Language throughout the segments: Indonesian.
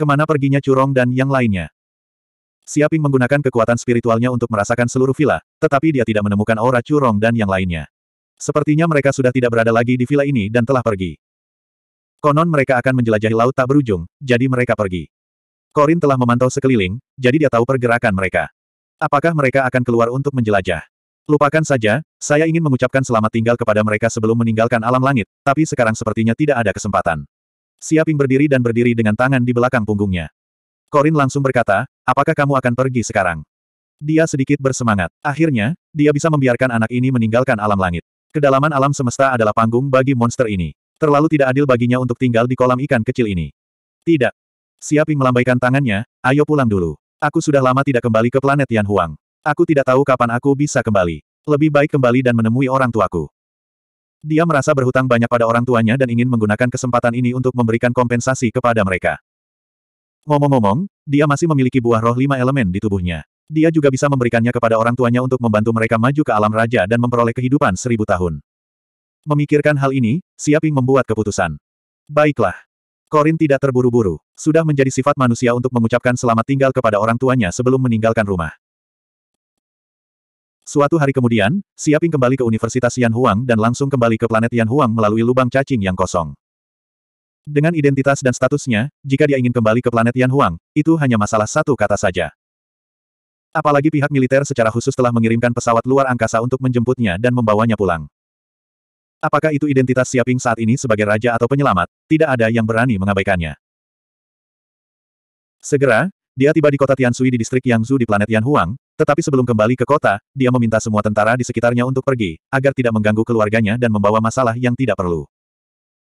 Kemana perginya Curong dan yang lainnya? Siaping menggunakan kekuatan spiritualnya untuk merasakan seluruh villa, tetapi dia tidak menemukan aura Curong dan yang lainnya. Sepertinya mereka sudah tidak berada lagi di villa ini dan telah pergi. Konon mereka akan menjelajahi laut tak berujung, jadi mereka pergi. Korin telah memantau sekeliling, jadi dia tahu pergerakan mereka. Apakah mereka akan keluar untuk menjelajah? Lupakan saja, saya ingin mengucapkan selamat tinggal kepada mereka sebelum meninggalkan alam langit, tapi sekarang sepertinya tidak ada kesempatan. Siaping berdiri dan berdiri dengan tangan di belakang punggungnya. Korin langsung berkata, apakah kamu akan pergi sekarang? Dia sedikit bersemangat. Akhirnya, dia bisa membiarkan anak ini meninggalkan alam langit. Kedalaman alam semesta adalah panggung bagi monster ini. Terlalu tidak adil baginya untuk tinggal di kolam ikan kecil ini. Tidak. Siaping melambaikan tangannya, ayo pulang dulu. Aku sudah lama tidak kembali ke planet Yan Huang. Aku tidak tahu kapan aku bisa kembali. Lebih baik kembali dan menemui orang tuaku. Dia merasa berhutang banyak pada orang tuanya dan ingin menggunakan kesempatan ini untuk memberikan kompensasi kepada mereka. Ngomong-ngomong, dia masih memiliki buah roh lima elemen di tubuhnya. Dia juga bisa memberikannya kepada orang tuanya untuk membantu mereka maju ke alam raja dan memperoleh kehidupan seribu tahun. Memikirkan hal ini, Siaping membuat keputusan. Baiklah. Korin tidak terburu-buru. Sudah menjadi sifat manusia untuk mengucapkan selamat tinggal kepada orang tuanya sebelum meninggalkan rumah. Suatu hari kemudian, Siaping kembali ke Universitas Yan Huang dan langsung kembali ke planet Yan Huang melalui lubang cacing yang kosong. Dengan identitas dan statusnya, jika dia ingin kembali ke planet Yan Huang, itu hanya masalah satu kata saja. Apalagi pihak militer secara khusus telah mengirimkan pesawat luar angkasa untuk menjemputnya dan membawanya pulang. Apakah itu identitas Siaping saat ini sebagai raja atau penyelamat, tidak ada yang berani mengabaikannya. Segera, dia tiba di kota Tiansui di distrik Yangzu di planet Yanhuang, tetapi sebelum kembali ke kota, dia meminta semua tentara di sekitarnya untuk pergi, agar tidak mengganggu keluarganya dan membawa masalah yang tidak perlu.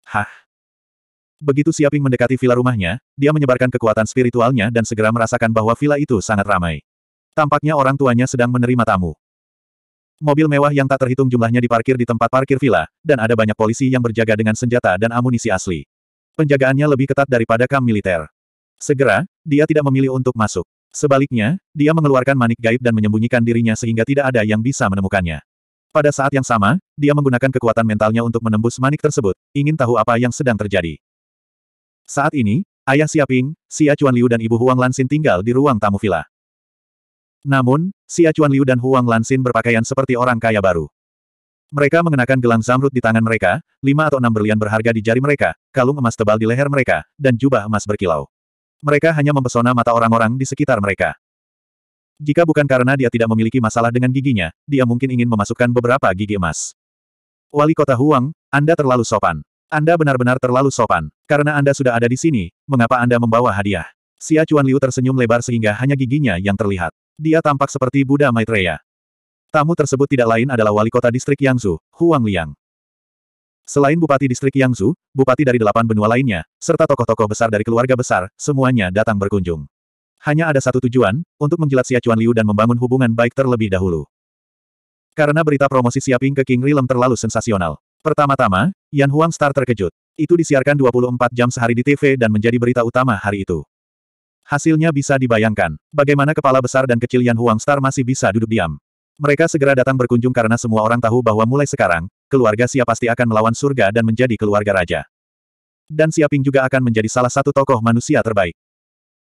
Hah? Begitu Siaping mendekati villa rumahnya, dia menyebarkan kekuatan spiritualnya dan segera merasakan bahwa villa itu sangat ramai. Tampaknya orang tuanya sedang menerima tamu. Mobil mewah yang tak terhitung jumlahnya diparkir di tempat parkir villa, dan ada banyak polisi yang berjaga dengan senjata dan amunisi asli. Penjagaannya lebih ketat daripada kam militer. Segera, dia tidak memilih untuk masuk. Sebaliknya, dia mengeluarkan manik gaib dan menyembunyikan dirinya sehingga tidak ada yang bisa menemukannya. Pada saat yang sama, dia menggunakan kekuatan mentalnya untuk menembus manik tersebut, ingin tahu apa yang sedang terjadi. Saat ini, ayah Siaping, Xia Chuan Liu dan ibu Huang Lansin tinggal di ruang tamu villa. Namun, Xia Chuan Liu dan Huang Lansin berpakaian seperti orang kaya baru. Mereka mengenakan gelang zamrud di tangan mereka, lima atau enam berlian berharga di jari mereka, kalung emas tebal di leher mereka, dan jubah emas berkilau. Mereka hanya mempesona mata orang-orang di sekitar mereka. Jika bukan karena dia tidak memiliki masalah dengan giginya, dia mungkin ingin memasukkan beberapa gigi emas. Wali kota Huang, Anda terlalu sopan. Anda benar-benar terlalu sopan. Karena Anda sudah ada di sini, mengapa Anda membawa hadiah? Xia Chuan Liu tersenyum lebar sehingga hanya giginya yang terlihat. Dia tampak seperti Buddha Maitreya. Tamu tersebut tidak lain adalah wali kota distrik Yangzhou, Huang Liang. Selain Bupati Distrik Yangzu, Bupati dari delapan benua lainnya, serta tokoh-tokoh besar dari keluarga besar, semuanya datang berkunjung. Hanya ada satu tujuan, untuk menjilat Xia Chuan Liu dan membangun hubungan baik terlebih dahulu. Karena berita promosi Siaping ke King Rilem terlalu sensasional. Pertama-tama, Yan Huang Star terkejut. Itu disiarkan 24 jam sehari di TV dan menjadi berita utama hari itu. Hasilnya bisa dibayangkan, bagaimana kepala besar dan kecil Yan Huang Star masih bisa duduk diam. Mereka segera datang berkunjung karena semua orang tahu bahwa mulai sekarang, keluarga Xia pasti akan melawan surga dan menjadi keluarga raja. Dan Siaping juga akan menjadi salah satu tokoh manusia terbaik.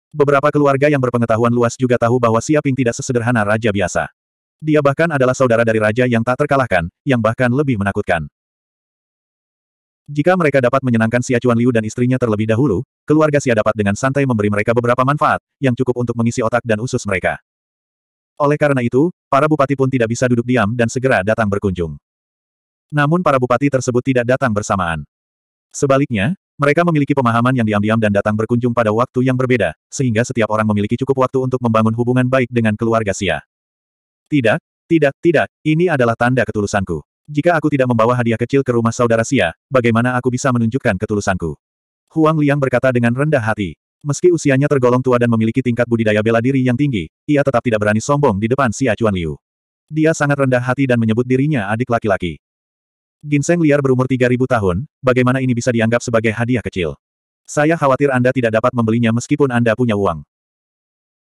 Beberapa keluarga yang berpengetahuan luas juga tahu bahwa Siaping tidak sesederhana raja biasa. Dia bahkan adalah saudara dari raja yang tak terkalahkan, yang bahkan lebih menakutkan. Jika mereka dapat menyenangkan Xia Chuan Liu dan istrinya terlebih dahulu, keluarga Xia dapat dengan santai memberi mereka beberapa manfaat, yang cukup untuk mengisi otak dan usus mereka. Oleh karena itu, para bupati pun tidak bisa duduk diam dan segera datang berkunjung. Namun para bupati tersebut tidak datang bersamaan. Sebaliknya, mereka memiliki pemahaman yang diam-diam dan datang berkunjung pada waktu yang berbeda, sehingga setiap orang memiliki cukup waktu untuk membangun hubungan baik dengan keluarga Sia. Tidak, tidak, tidak, ini adalah tanda ketulusanku. Jika aku tidak membawa hadiah kecil ke rumah saudara Sia, bagaimana aku bisa menunjukkan ketulusanku? Huang Liang berkata dengan rendah hati. Meski usianya tergolong tua dan memiliki tingkat budidaya bela diri yang tinggi, ia tetap tidak berani sombong di depan Sia Chuan Liu. Dia sangat rendah hati dan menyebut dirinya adik laki-laki. Ginseng liar berumur 3000 tahun, bagaimana ini bisa dianggap sebagai hadiah kecil? Saya khawatir Anda tidak dapat membelinya meskipun Anda punya uang.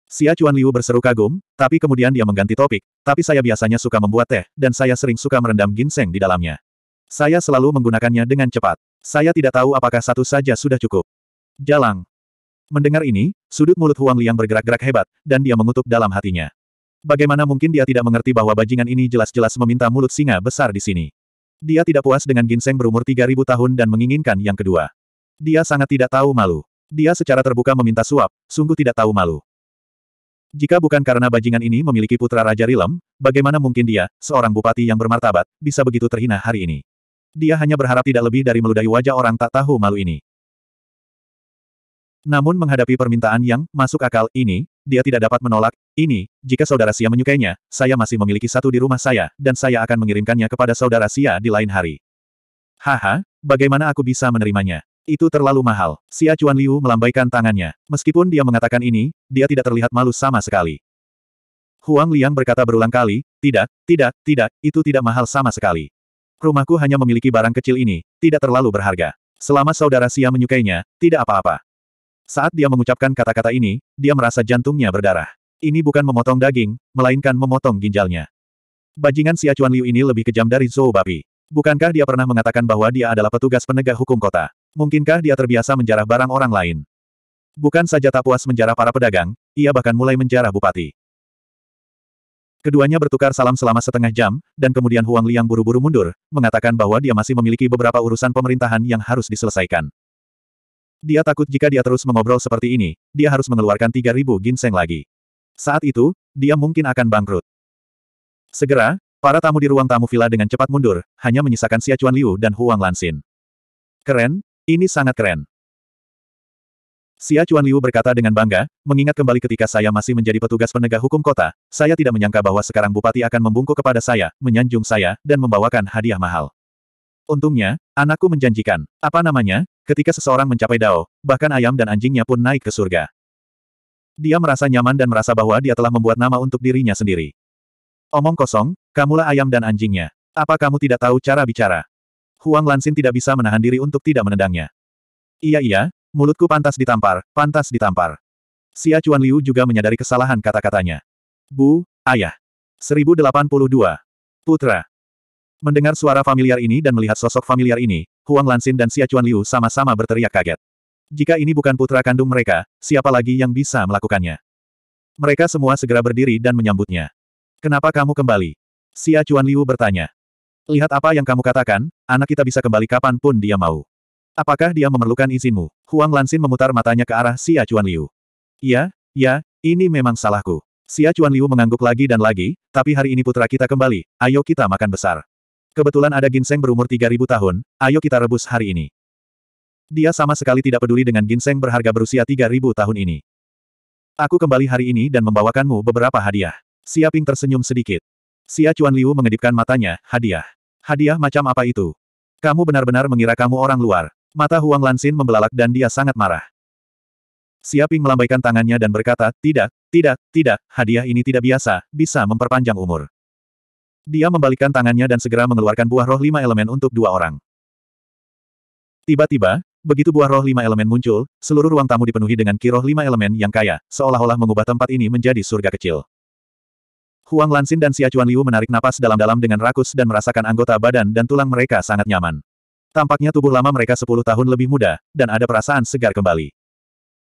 Xia Chuan Liu berseru kagum, tapi kemudian dia mengganti topik, tapi saya biasanya suka membuat teh, dan saya sering suka merendam ginseng di dalamnya. Saya selalu menggunakannya dengan cepat. Saya tidak tahu apakah satu saja sudah cukup. Jalang. Mendengar ini, sudut mulut Huang Liang bergerak-gerak hebat, dan dia mengutuk dalam hatinya. Bagaimana mungkin dia tidak mengerti bahwa bajingan ini jelas-jelas meminta mulut singa besar di sini? Dia tidak puas dengan ginseng berumur 3000 tahun dan menginginkan yang kedua. Dia sangat tidak tahu malu. Dia secara terbuka meminta suap, sungguh tidak tahu malu. Jika bukan karena bajingan ini memiliki putra Raja Rilem, bagaimana mungkin dia, seorang bupati yang bermartabat, bisa begitu terhina hari ini? Dia hanya berharap tidak lebih dari meludahi wajah orang tak tahu malu ini. Namun menghadapi permintaan yang masuk akal ini, dia tidak dapat menolak, ini, jika saudara Sia menyukainya, saya masih memiliki satu di rumah saya, dan saya akan mengirimkannya kepada saudara Sia di lain hari. Haha, bagaimana aku bisa menerimanya? Itu terlalu mahal. Sia Chuan Liu melambaikan tangannya. Meskipun dia mengatakan ini, dia tidak terlihat malu sama sekali. Huang Liang berkata berulang kali, tidak, tidak, tidak, itu tidak mahal sama sekali. Rumahku hanya memiliki barang kecil ini, tidak terlalu berharga. Selama saudara Sia menyukainya, tidak apa-apa. Saat dia mengucapkan kata-kata ini, dia merasa jantungnya berdarah. Ini bukan memotong daging, melainkan memotong ginjalnya. Bajingan si Chuan Liu ini lebih kejam dari Zhou Babi. Bukankah dia pernah mengatakan bahwa dia adalah petugas penegak hukum kota? Mungkinkah dia terbiasa menjarah barang orang lain? Bukan saja tak puas menjarah para pedagang, ia bahkan mulai menjarah bupati. Keduanya bertukar salam selama setengah jam, dan kemudian Huang Liang buru-buru mundur, mengatakan bahwa dia masih memiliki beberapa urusan pemerintahan yang harus diselesaikan. Dia takut jika dia terus mengobrol seperti ini, dia harus mengeluarkan 3.000 ginseng lagi. Saat itu, dia mungkin akan bangkrut. Segera, para tamu di ruang tamu villa dengan cepat mundur, hanya menyisakan Xia Chuan Liu dan Huang Lansin. Keren, ini sangat keren. Xia Chuan Liu berkata dengan bangga, mengingat kembali ketika saya masih menjadi petugas penegak hukum kota, saya tidak menyangka bahwa sekarang bupati akan membungkuk kepada saya, menyanjung saya, dan membawakan hadiah mahal. Untungnya, anakku menjanjikan. Apa namanya? Ketika seseorang mencapai dao, bahkan ayam dan anjingnya pun naik ke surga. Dia merasa nyaman dan merasa bahwa dia telah membuat nama untuk dirinya sendiri. Omong kosong, kamulah ayam dan anjingnya. Apa kamu tidak tahu cara bicara? Huang Lansin tidak bisa menahan diri untuk tidak menendangnya. Iya iya, mulutku pantas ditampar, pantas ditampar. Xia Chuan Liu juga menyadari kesalahan kata-katanya. Bu, ayah. 1082. Putra. Mendengar suara familiar ini dan melihat sosok familiar ini, Huang Lansin dan Xia Chuan Liu sama-sama berteriak kaget. Jika ini bukan putra kandung mereka, siapa lagi yang bisa melakukannya? Mereka semua segera berdiri dan menyambutnya. Kenapa kamu kembali? Xia Chuan Liu bertanya. Lihat apa yang kamu katakan, anak kita bisa kembali kapan pun dia mau. Apakah dia memerlukan izinmu? Huang Lansin memutar matanya ke arah Xia Chuan Liu. Ya, ya, ini memang salahku. Xia Chuan Liu mengangguk lagi dan lagi, tapi hari ini putra kita kembali, ayo kita makan besar. Kebetulan ada ginseng berumur 3000 tahun, ayo kita rebus hari ini. Dia sama sekali tidak peduli dengan ginseng berharga berusia 3000 tahun ini. Aku kembali hari ini dan membawakanmu beberapa hadiah. Siaping tersenyum sedikit. Xia Chuan Liu mengedipkan matanya, hadiah. Hadiah macam apa itu? Kamu benar-benar mengira kamu orang luar. Mata Huang Lansin membelalak dan dia sangat marah. Siaping melambaikan tangannya dan berkata, tidak, tidak, tidak, hadiah ini tidak biasa, bisa memperpanjang umur. Dia membalikkan tangannya dan segera mengeluarkan buah roh lima elemen untuk dua orang. Tiba-tiba, begitu buah roh lima elemen muncul, seluruh ruang tamu dipenuhi dengan ki roh lima elemen yang kaya, seolah-olah mengubah tempat ini menjadi surga kecil. Huang Lansin dan Siacuan Liu menarik napas dalam-dalam dengan rakus dan merasakan anggota badan dan tulang mereka sangat nyaman. Tampaknya tubuh lama mereka sepuluh tahun lebih muda, dan ada perasaan segar kembali.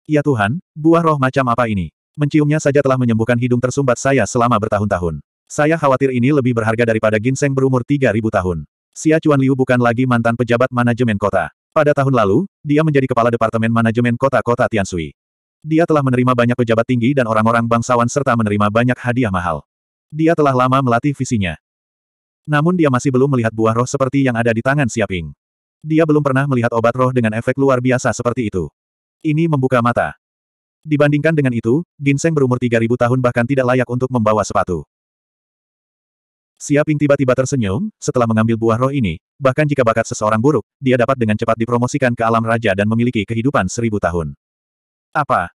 Ya Tuhan, buah roh macam apa ini? Menciumnya saja telah menyembuhkan hidung tersumbat saya selama bertahun-tahun. Saya khawatir ini lebih berharga daripada ginseng berumur 3000 tahun. Xia Chuan Liu bukan lagi mantan pejabat manajemen kota. Pada tahun lalu, dia menjadi kepala departemen manajemen kota-kota Tiansui. Dia telah menerima banyak pejabat tinggi dan orang-orang bangsawan serta menerima banyak hadiah mahal. Dia telah lama melatih visinya. Namun dia masih belum melihat buah roh seperti yang ada di tangan Siaping. Dia belum pernah melihat obat roh dengan efek luar biasa seperti itu. Ini membuka mata. Dibandingkan dengan itu, ginseng berumur 3000 tahun bahkan tidak layak untuk membawa sepatu. Siaping tiba-tiba tersenyum, setelah mengambil buah roh ini, bahkan jika bakat seseorang buruk, dia dapat dengan cepat dipromosikan ke alam raja dan memiliki kehidupan seribu tahun. Apa?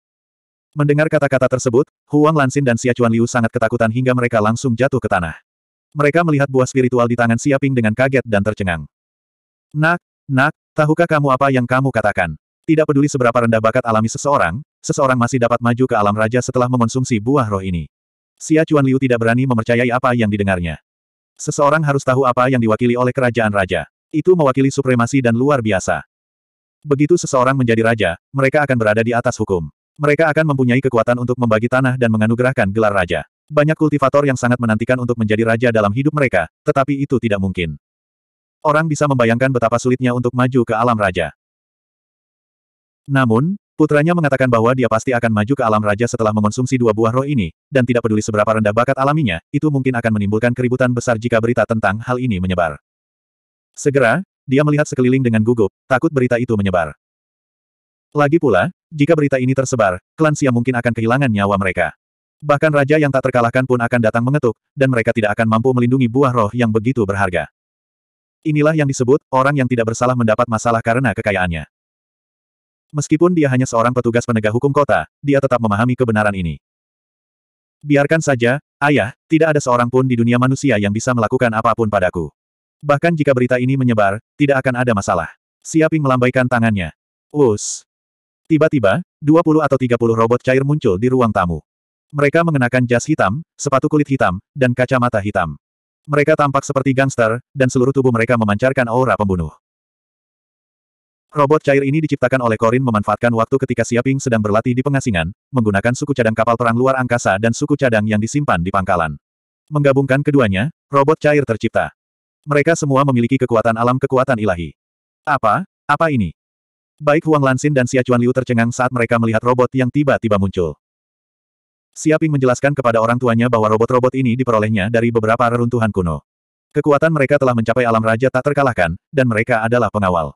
Mendengar kata-kata tersebut, Huang Lansin dan Xia Chuan Liu sangat ketakutan hingga mereka langsung jatuh ke tanah. Mereka melihat buah spiritual di tangan Siaping dengan kaget dan tercengang. Nak, nak, tahukah kamu apa yang kamu katakan? Tidak peduli seberapa rendah bakat alami seseorang, seseorang masih dapat maju ke alam raja setelah mengonsumsi buah roh ini. Xia Chuan Liu tidak berani memercayai apa yang didengarnya. Seseorang harus tahu apa yang diwakili oleh kerajaan raja. Itu mewakili supremasi dan luar biasa. Begitu seseorang menjadi raja, mereka akan berada di atas hukum. Mereka akan mempunyai kekuatan untuk membagi tanah dan menganugerahkan gelar raja. Banyak kultivator yang sangat menantikan untuk menjadi raja dalam hidup mereka, tetapi itu tidak mungkin. Orang bisa membayangkan betapa sulitnya untuk maju ke alam raja. Namun, Putranya mengatakan bahwa dia pasti akan maju ke alam raja setelah mengonsumsi dua buah roh ini, dan tidak peduli seberapa rendah bakat alaminya, itu mungkin akan menimbulkan keributan besar jika berita tentang hal ini menyebar. Segera, dia melihat sekeliling dengan gugup, takut berita itu menyebar. Lagi pula, jika berita ini tersebar, klan Sia mungkin akan kehilangan nyawa mereka. Bahkan raja yang tak terkalahkan pun akan datang mengetuk, dan mereka tidak akan mampu melindungi buah roh yang begitu berharga. Inilah yang disebut, orang yang tidak bersalah mendapat masalah karena kekayaannya. Meskipun dia hanya seorang petugas penegak hukum kota, dia tetap memahami kebenaran ini. Biarkan saja, ayah, tidak ada seorang pun di dunia manusia yang bisa melakukan apapun padaku. Bahkan jika berita ini menyebar, tidak akan ada masalah. Siaping melambaikan tangannya. Us. Tiba-tiba, 20 atau 30 robot cair muncul di ruang tamu. Mereka mengenakan jas hitam, sepatu kulit hitam, dan kacamata hitam. Mereka tampak seperti gangster, dan seluruh tubuh mereka memancarkan aura pembunuh. Robot cair ini diciptakan oleh Korin memanfaatkan waktu ketika Siaping sedang berlatih di pengasingan, menggunakan suku cadang kapal perang luar angkasa dan suku cadang yang disimpan di pangkalan. Menggabungkan keduanya, robot cair tercipta. Mereka semua memiliki kekuatan alam kekuatan ilahi. Apa? Apa ini? Baik Huang Lansin dan Xia Chuan Liu tercengang saat mereka melihat robot yang tiba-tiba muncul. Siaping menjelaskan kepada orang tuanya bahwa robot-robot ini diperolehnya dari beberapa reruntuhan kuno. Kekuatan mereka telah mencapai alam raja tak terkalahkan, dan mereka adalah pengawal.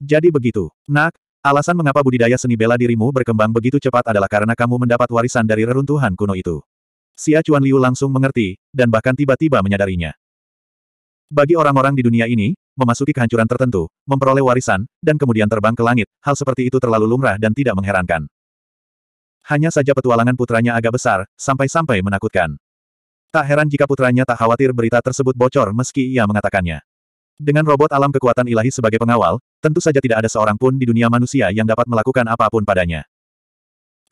Jadi begitu. Nak, alasan mengapa budidaya seni bela dirimu berkembang begitu cepat adalah karena kamu mendapat warisan dari reruntuhan kuno itu. Si Acuan Liu langsung mengerti, dan bahkan tiba-tiba menyadarinya. Bagi orang-orang di dunia ini, memasuki kehancuran tertentu, memperoleh warisan, dan kemudian terbang ke langit, hal seperti itu terlalu lumrah dan tidak mengherankan. Hanya saja petualangan putranya agak besar, sampai-sampai menakutkan. Tak heran jika putranya tak khawatir berita tersebut bocor meski ia mengatakannya. Dengan robot alam kekuatan ilahi sebagai pengawal, tentu saja tidak ada seorang pun di dunia manusia yang dapat melakukan apapun padanya.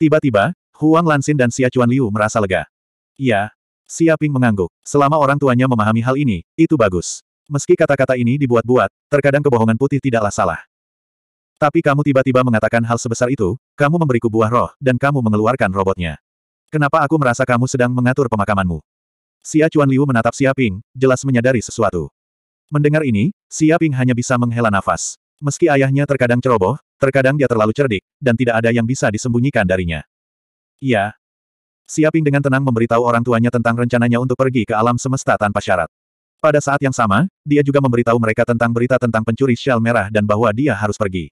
Tiba-tiba, Huang Lansin dan Xia Chuan Liu merasa lega. Ya, Xia Ping mengangguk. Selama orang tuanya memahami hal ini, itu bagus. Meski kata-kata ini dibuat-buat, terkadang kebohongan putih tidaklah salah. Tapi kamu tiba-tiba mengatakan hal sebesar itu, kamu memberiku buah roh, dan kamu mengeluarkan robotnya. Kenapa aku merasa kamu sedang mengatur pemakamanmu? Xia Chuan Liu menatap Xia Ping, jelas menyadari sesuatu. Mendengar ini, Siaping hanya bisa menghela nafas. Meski ayahnya terkadang ceroboh, terkadang dia terlalu cerdik, dan tidak ada yang bisa disembunyikan darinya. Iya. Siaping dengan tenang memberitahu orang tuanya tentang rencananya untuk pergi ke alam semesta tanpa syarat. Pada saat yang sama, dia juga memberitahu mereka tentang berita tentang pencuri shell merah dan bahwa dia harus pergi.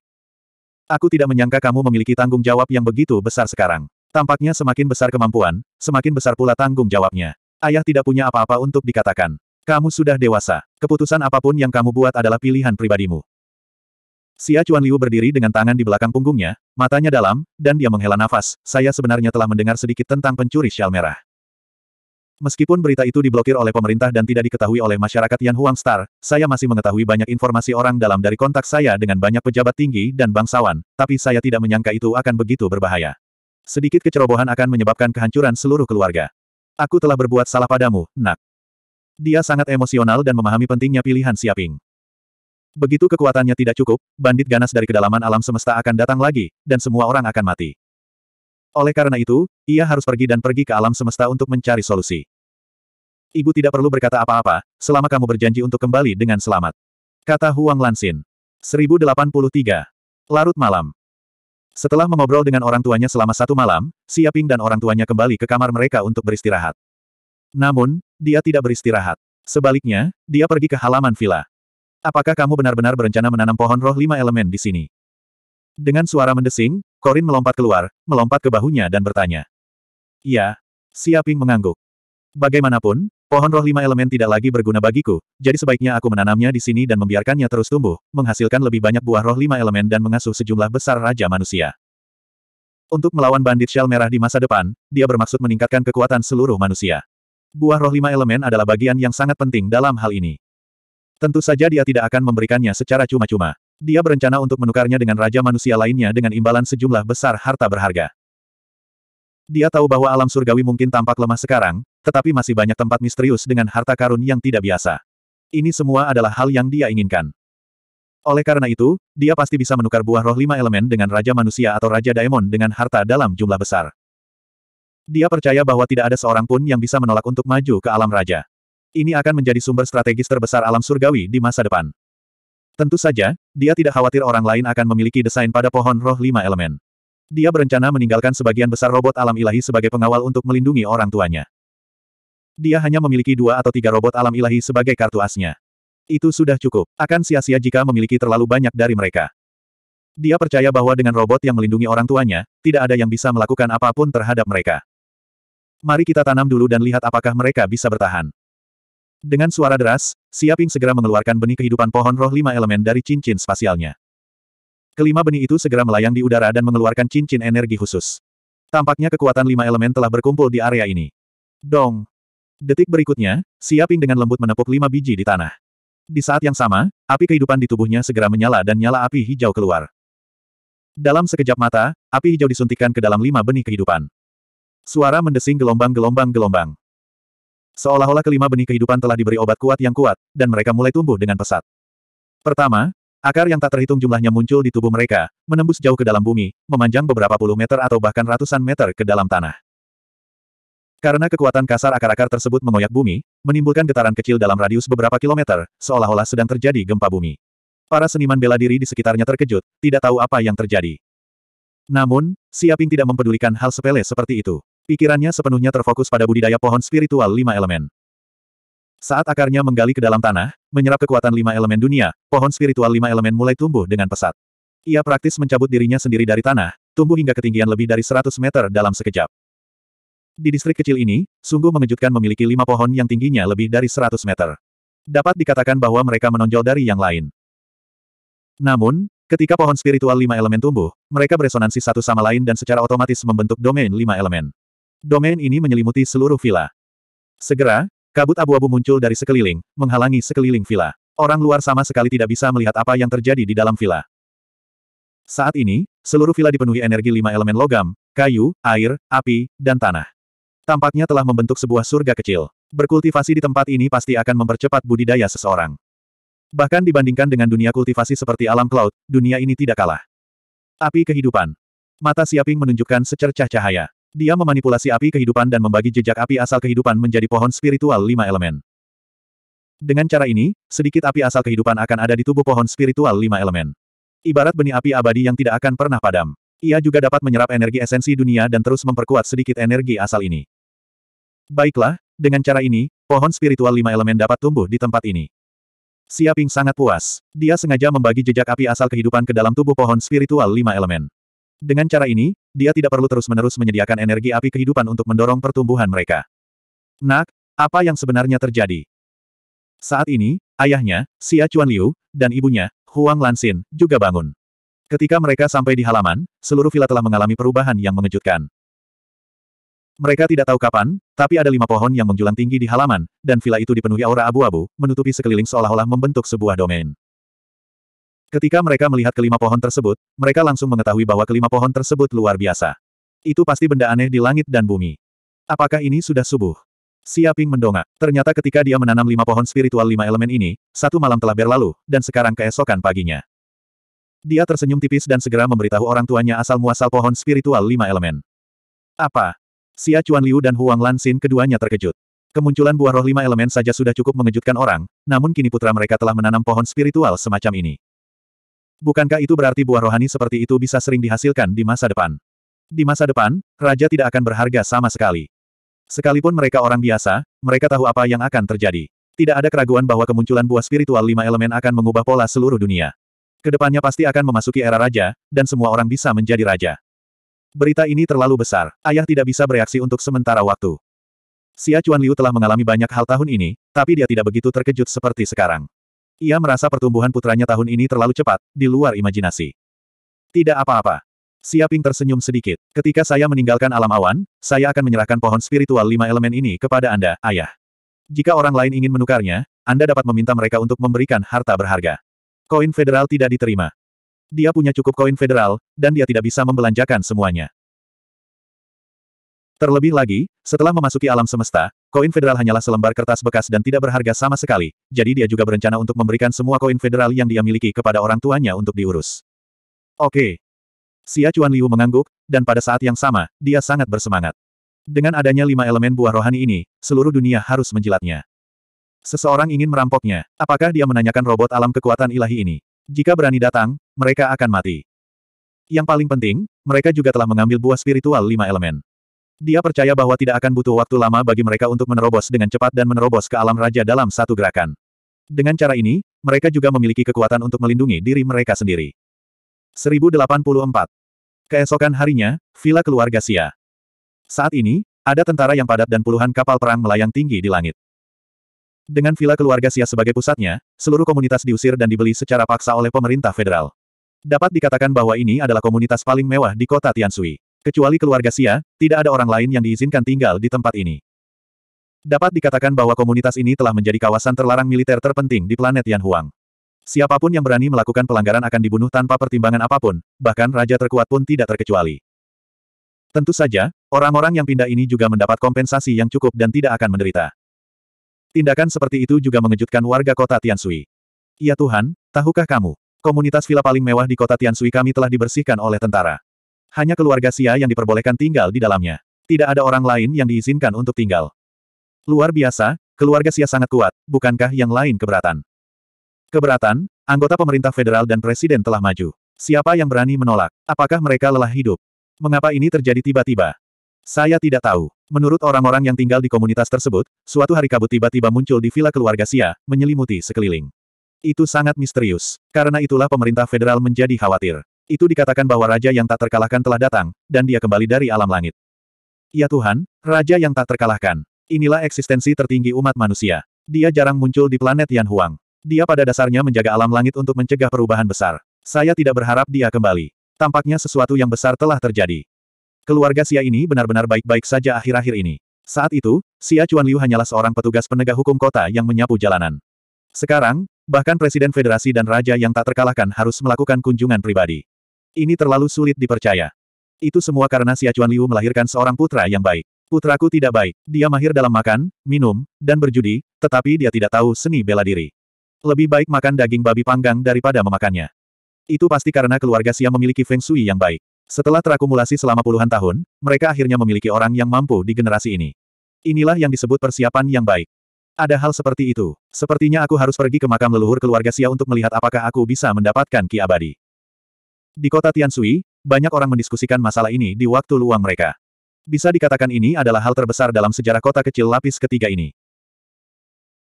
Aku tidak menyangka kamu memiliki tanggung jawab yang begitu besar sekarang. Tampaknya semakin besar kemampuan, semakin besar pula tanggung jawabnya. Ayah tidak punya apa-apa untuk dikatakan. Kamu sudah dewasa. Keputusan apapun yang kamu buat adalah pilihan pribadimu. Xia Chuan Liu berdiri dengan tangan di belakang punggungnya, matanya dalam, dan dia menghela nafas. Saya sebenarnya telah mendengar sedikit tentang pencuri Shal merah. Meskipun berita itu diblokir oleh pemerintah dan tidak diketahui oleh masyarakat Yan Huang Star, saya masih mengetahui banyak informasi orang dalam dari kontak saya dengan banyak pejabat tinggi dan bangsawan, tapi saya tidak menyangka itu akan begitu berbahaya. Sedikit kecerobohan akan menyebabkan kehancuran seluruh keluarga. Aku telah berbuat salah padamu, nak. Dia sangat emosional dan memahami pentingnya pilihan Siaping. Begitu kekuatannya tidak cukup, bandit ganas dari kedalaman alam semesta akan datang lagi, dan semua orang akan mati. Oleh karena itu, ia harus pergi dan pergi ke alam semesta untuk mencari solusi. Ibu tidak perlu berkata apa-apa, selama kamu berjanji untuk kembali dengan selamat. Kata Huang Lansin. 1083. Larut malam. Setelah mengobrol dengan orang tuanya selama satu malam, Siaping dan orang tuanya kembali ke kamar mereka untuk beristirahat. Namun, dia tidak beristirahat. Sebaliknya, dia pergi ke halaman villa. Apakah kamu benar-benar berencana menanam pohon roh lima elemen di sini? Dengan suara mendesing, Korin melompat keluar, melompat ke bahunya dan bertanya. Ya, Siaping mengangguk. Bagaimanapun, pohon roh lima elemen tidak lagi berguna bagiku, jadi sebaiknya aku menanamnya di sini dan membiarkannya terus tumbuh, menghasilkan lebih banyak buah roh lima elemen dan mengasuh sejumlah besar raja manusia. Untuk melawan bandit shell merah di masa depan, dia bermaksud meningkatkan kekuatan seluruh manusia. Buah roh lima elemen adalah bagian yang sangat penting dalam hal ini. Tentu saja dia tidak akan memberikannya secara cuma-cuma. Dia berencana untuk menukarnya dengan raja manusia lainnya dengan imbalan sejumlah besar harta berharga. Dia tahu bahwa alam surgawi mungkin tampak lemah sekarang, tetapi masih banyak tempat misterius dengan harta karun yang tidak biasa. Ini semua adalah hal yang dia inginkan. Oleh karena itu, dia pasti bisa menukar buah roh lima elemen dengan Raja Manusia atau Raja Daemon dengan harta dalam jumlah besar. Dia percaya bahwa tidak ada seorang pun yang bisa menolak untuk maju ke alam raja. Ini akan menjadi sumber strategis terbesar alam surgawi di masa depan. Tentu saja, dia tidak khawatir orang lain akan memiliki desain pada pohon roh lima elemen. Dia berencana meninggalkan sebagian besar robot alam ilahi sebagai pengawal untuk melindungi orang tuanya. Dia hanya memiliki dua atau tiga robot alam ilahi sebagai kartu asnya. Itu sudah cukup. Akan sia-sia jika memiliki terlalu banyak dari mereka. Dia percaya bahwa dengan robot yang melindungi orang tuanya, tidak ada yang bisa melakukan apapun terhadap mereka. Mari kita tanam dulu dan lihat apakah mereka bisa bertahan. Dengan suara deras, Siaping segera mengeluarkan benih kehidupan pohon roh lima elemen dari cincin spasialnya. Kelima benih itu segera melayang di udara dan mengeluarkan cincin energi khusus. Tampaknya kekuatan lima elemen telah berkumpul di area ini. Dong! Detik berikutnya, Siaping dengan lembut menepuk lima biji di tanah. Di saat yang sama, api kehidupan di tubuhnya segera menyala dan nyala api hijau keluar. Dalam sekejap mata, api hijau disuntikkan ke dalam lima benih kehidupan. Suara mendesing gelombang-gelombang-gelombang. Seolah-olah kelima benih kehidupan telah diberi obat kuat yang kuat, dan mereka mulai tumbuh dengan pesat. Pertama, akar yang tak terhitung jumlahnya muncul di tubuh mereka, menembus jauh ke dalam bumi, memanjang beberapa puluh meter atau bahkan ratusan meter ke dalam tanah. Karena kekuatan kasar akar-akar tersebut mengoyak bumi, menimbulkan getaran kecil dalam radius beberapa kilometer, seolah-olah sedang terjadi gempa bumi. Para seniman bela diri di sekitarnya terkejut, tidak tahu apa yang terjadi. Namun, Siaping tidak mempedulikan hal sepele seperti itu. Pikirannya sepenuhnya terfokus pada budidaya pohon spiritual lima elemen. Saat akarnya menggali ke dalam tanah, menyerap kekuatan lima elemen dunia, pohon spiritual lima elemen mulai tumbuh dengan pesat. Ia praktis mencabut dirinya sendiri dari tanah, tumbuh hingga ketinggian lebih dari 100 meter dalam sekejap. Di distrik kecil ini, sungguh mengejutkan memiliki lima pohon yang tingginya lebih dari 100 meter. Dapat dikatakan bahwa mereka menonjol dari yang lain. Namun, ketika pohon spiritual lima elemen tumbuh, mereka beresonansi satu sama lain dan secara otomatis membentuk domain lima elemen domain ini menyelimuti seluruh villa. Segera, kabut abu-abu muncul dari sekeliling, menghalangi sekeliling villa. Orang luar sama sekali tidak bisa melihat apa yang terjadi di dalam villa. Saat ini, seluruh villa dipenuhi energi lima elemen logam, kayu, air, api, dan tanah. Tampaknya telah membentuk sebuah surga kecil. Berkultivasi di tempat ini pasti akan mempercepat budidaya seseorang. Bahkan dibandingkan dengan dunia kultivasi seperti alam cloud, dunia ini tidak kalah. Api kehidupan. Mata Siaping menunjukkan secercah cahaya. Dia memanipulasi api kehidupan dan membagi jejak api asal kehidupan menjadi pohon spiritual lima elemen. Dengan cara ini, sedikit api asal kehidupan akan ada di tubuh pohon spiritual lima elemen. Ibarat benih api abadi yang tidak akan pernah padam. Ia juga dapat menyerap energi esensi dunia dan terus memperkuat sedikit energi asal ini. Baiklah, dengan cara ini, pohon spiritual lima elemen dapat tumbuh di tempat ini. Siaping sangat puas. Dia sengaja membagi jejak api asal kehidupan ke dalam tubuh pohon spiritual lima elemen. Dengan cara ini, dia tidak perlu terus-menerus menyediakan energi api kehidupan untuk mendorong pertumbuhan mereka. Nak, apa yang sebenarnya terjadi? Saat ini, ayahnya, Xia Chuan Liu, dan ibunya, Huang Lansin, juga bangun. Ketika mereka sampai di halaman, seluruh villa telah mengalami perubahan yang mengejutkan. Mereka tidak tahu kapan, tapi ada lima pohon yang menjulang tinggi di halaman, dan villa itu dipenuhi aura abu-abu, menutupi sekeliling seolah-olah membentuk sebuah domain. Ketika mereka melihat kelima pohon tersebut, mereka langsung mengetahui bahwa kelima pohon tersebut luar biasa. Itu pasti benda aneh di langit dan bumi. Apakah ini sudah subuh? Siaping mendongak. Ternyata ketika dia menanam lima pohon spiritual lima elemen ini, satu malam telah berlalu, dan sekarang keesokan paginya. Dia tersenyum tipis dan segera memberitahu orang tuanya asal-muasal pohon spiritual lima elemen. Apa? Xia Chuan Liu dan Huang Lansin keduanya terkejut. Kemunculan buah roh lima elemen saja sudah cukup mengejutkan orang, namun kini putra mereka telah menanam pohon spiritual semacam ini. Bukankah itu berarti buah rohani seperti itu bisa sering dihasilkan di masa depan? Di masa depan, raja tidak akan berharga sama sekali. Sekalipun mereka orang biasa, mereka tahu apa yang akan terjadi. Tidak ada keraguan bahwa kemunculan buah spiritual lima elemen akan mengubah pola seluruh dunia. Kedepannya pasti akan memasuki era raja, dan semua orang bisa menjadi raja. Berita ini terlalu besar, ayah tidak bisa bereaksi untuk sementara waktu. Xia Chuan Liu telah mengalami banyak hal tahun ini, tapi dia tidak begitu terkejut seperti sekarang. Ia merasa pertumbuhan putranya tahun ini terlalu cepat, di luar imajinasi. Tidak apa-apa. Siaping tersenyum sedikit. Ketika saya meninggalkan alam awan, saya akan menyerahkan pohon spiritual lima elemen ini kepada Anda, ayah. Jika orang lain ingin menukarnya, Anda dapat meminta mereka untuk memberikan harta berharga. Koin federal tidak diterima. Dia punya cukup koin federal, dan dia tidak bisa membelanjakan semuanya. Terlebih lagi, setelah memasuki alam semesta, koin federal hanyalah selembar kertas bekas dan tidak berharga sama sekali, jadi dia juga berencana untuk memberikan semua koin federal yang dia miliki kepada orang tuanya untuk diurus. Oke. Xia Chuan Liu mengangguk, dan pada saat yang sama, dia sangat bersemangat. Dengan adanya lima elemen buah rohani ini, seluruh dunia harus menjilatnya. Seseorang ingin merampoknya, apakah dia menanyakan robot alam kekuatan ilahi ini? Jika berani datang, mereka akan mati. Yang paling penting, mereka juga telah mengambil buah spiritual lima elemen. Dia percaya bahwa tidak akan butuh waktu lama bagi mereka untuk menerobos dengan cepat dan menerobos ke alam raja dalam satu gerakan. Dengan cara ini, mereka juga memiliki kekuatan untuk melindungi diri mereka sendiri. 1084. Keesokan harinya, Villa Keluarga Sia. Saat ini, ada tentara yang padat dan puluhan kapal perang melayang tinggi di langit. Dengan Villa Keluarga Sia sebagai pusatnya, seluruh komunitas diusir dan dibeli secara paksa oleh pemerintah federal. Dapat dikatakan bahwa ini adalah komunitas paling mewah di kota Tiansui. Kecuali keluarga Sia, tidak ada orang lain yang diizinkan tinggal di tempat ini. Dapat dikatakan bahwa komunitas ini telah menjadi kawasan terlarang militer terpenting di planet Yanhuang. Siapapun yang berani melakukan pelanggaran akan dibunuh tanpa pertimbangan apapun, bahkan raja terkuat pun tidak terkecuali. Tentu saja, orang-orang yang pindah ini juga mendapat kompensasi yang cukup dan tidak akan menderita. Tindakan seperti itu juga mengejutkan warga kota Tiansui. Ya Tuhan, tahukah kamu, komunitas villa paling mewah di kota Tiansui kami telah dibersihkan oleh tentara. Hanya keluarga Xia yang diperbolehkan tinggal di dalamnya. Tidak ada orang lain yang diizinkan untuk tinggal. Luar biasa, keluarga Xia sangat kuat, bukankah yang lain keberatan? Keberatan, anggota pemerintah federal dan presiden telah maju. Siapa yang berani menolak? Apakah mereka lelah hidup? Mengapa ini terjadi tiba-tiba? Saya tidak tahu. Menurut orang-orang yang tinggal di komunitas tersebut, suatu hari kabut tiba-tiba muncul di villa keluarga Sia, menyelimuti sekeliling. Itu sangat misterius. Karena itulah pemerintah federal menjadi khawatir. Itu dikatakan bahwa raja yang tak terkalahkan telah datang, dan dia kembali dari alam langit. Ya Tuhan, raja yang tak terkalahkan. Inilah eksistensi tertinggi umat manusia. Dia jarang muncul di planet Yan Huang. Dia pada dasarnya menjaga alam langit untuk mencegah perubahan besar. Saya tidak berharap dia kembali. Tampaknya sesuatu yang besar telah terjadi. Keluarga Xia ini benar-benar baik-baik saja akhir-akhir ini. Saat itu, Xia Liu hanyalah seorang petugas penegak hukum kota yang menyapu jalanan. Sekarang, bahkan Presiden Federasi dan Raja yang tak terkalahkan harus melakukan kunjungan pribadi. Ini terlalu sulit dipercaya. Itu semua karena si Acuan Liu melahirkan seorang putra yang baik. Putraku tidak baik. Dia mahir dalam makan, minum, dan berjudi, tetapi dia tidak tahu seni bela diri. Lebih baik makan daging babi panggang daripada memakannya. Itu pasti karena keluarga Xia memiliki feng shui yang baik. Setelah terakumulasi selama puluhan tahun, mereka akhirnya memiliki orang yang mampu di generasi ini. Inilah yang disebut persiapan yang baik. Ada hal seperti itu. Sepertinya aku harus pergi ke makam leluhur keluarga Xia untuk melihat apakah aku bisa mendapatkan ki abadi. Di kota Tiansui, banyak orang mendiskusikan masalah ini di waktu luang mereka. Bisa dikatakan ini adalah hal terbesar dalam sejarah kota kecil lapis ketiga ini.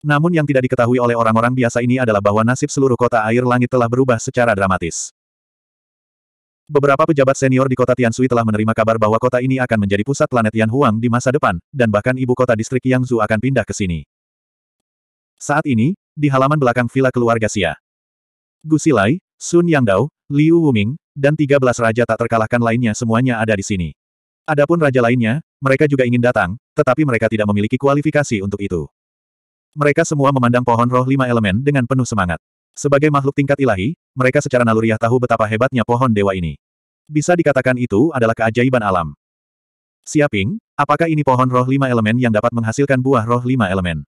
Namun yang tidak diketahui oleh orang-orang biasa ini adalah bahwa nasib seluruh kota air langit telah berubah secara dramatis. Beberapa pejabat senior di kota Tiansui telah menerima kabar bahwa kota ini akan menjadi pusat planet Tian Huang di masa depan, dan bahkan ibu kota distrik Yang Yangzhou akan pindah ke sini. Saat ini, di halaman belakang villa keluarga Xia. Silai, Sun Yangdao, Liu Wuming, dan 13 raja tak terkalahkan lainnya semuanya ada di sini. Adapun raja lainnya, mereka juga ingin datang, tetapi mereka tidak memiliki kualifikasi untuk itu. Mereka semua memandang pohon roh lima elemen dengan penuh semangat. Sebagai makhluk tingkat ilahi, mereka secara naluriah tahu betapa hebatnya pohon dewa ini. Bisa dikatakan itu adalah keajaiban alam. Siaping, apakah ini pohon roh lima elemen yang dapat menghasilkan buah roh lima elemen?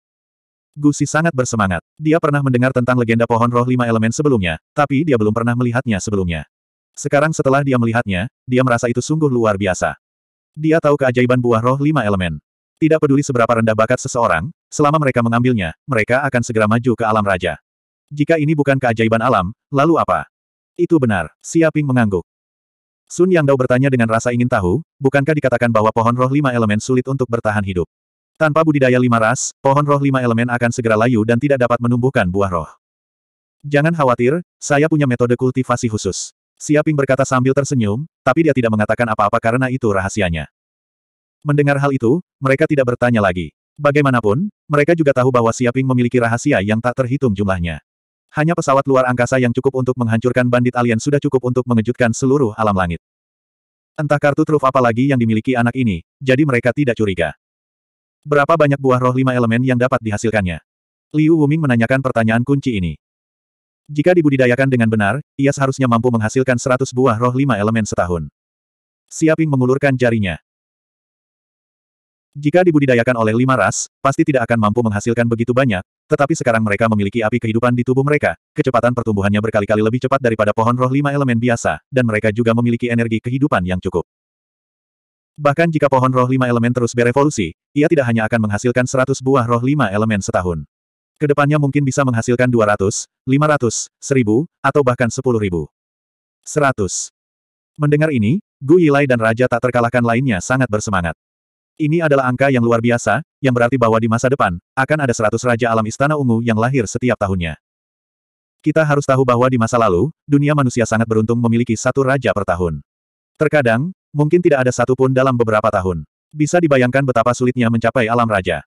Gusi sangat bersemangat. Dia pernah mendengar tentang legenda pohon roh lima elemen sebelumnya, tapi dia belum pernah melihatnya sebelumnya. Sekarang setelah dia melihatnya, dia merasa itu sungguh luar biasa. Dia tahu keajaiban buah roh lima elemen. Tidak peduli seberapa rendah bakat seseorang, selama mereka mengambilnya, mereka akan segera maju ke alam raja. Jika ini bukan keajaiban alam, lalu apa? Itu benar, Siaping mengangguk. Sun Yang Dao bertanya dengan rasa ingin tahu, bukankah dikatakan bahwa pohon roh lima elemen sulit untuk bertahan hidup? Tanpa budidaya lima ras, pohon roh lima elemen akan segera layu dan tidak dapat menumbuhkan buah roh. Jangan khawatir, saya punya metode kultivasi khusus. Siaping berkata sambil tersenyum, tapi dia tidak mengatakan apa-apa karena itu rahasianya. Mendengar hal itu, mereka tidak bertanya lagi. Bagaimanapun, mereka juga tahu bahwa Siaping memiliki rahasia yang tak terhitung jumlahnya. Hanya pesawat luar angkasa yang cukup untuk menghancurkan bandit alien sudah cukup untuk mengejutkan seluruh alam langit. Entah kartu truf apa lagi yang dimiliki anak ini, jadi mereka tidak curiga. Berapa banyak buah roh lima elemen yang dapat dihasilkannya? Liu Wuming menanyakan pertanyaan kunci ini. Jika dibudidayakan dengan benar, ia seharusnya mampu menghasilkan seratus buah roh lima elemen setahun. Siaping mengulurkan jarinya. Jika dibudidayakan oleh lima ras, pasti tidak akan mampu menghasilkan begitu banyak, tetapi sekarang mereka memiliki api kehidupan di tubuh mereka, kecepatan pertumbuhannya berkali-kali lebih cepat daripada pohon roh lima elemen biasa, dan mereka juga memiliki energi kehidupan yang cukup. Bahkan jika pohon roh lima elemen terus berevolusi, ia tidak hanya akan menghasilkan 100 buah roh lima elemen setahun. Kedepannya mungkin bisa menghasilkan 200, 500, 1000, atau bahkan 10.000. 100. Mendengar ini, Gu Yilai dan Raja tak terkalahkan lainnya sangat bersemangat. Ini adalah angka yang luar biasa, yang berarti bahwa di masa depan, akan ada 100 Raja Alam Istana Ungu yang lahir setiap tahunnya. Kita harus tahu bahwa di masa lalu, dunia manusia sangat beruntung memiliki satu raja per tahun. Terkadang, Mungkin tidak ada satupun dalam beberapa tahun. Bisa dibayangkan betapa sulitnya mencapai alam raja.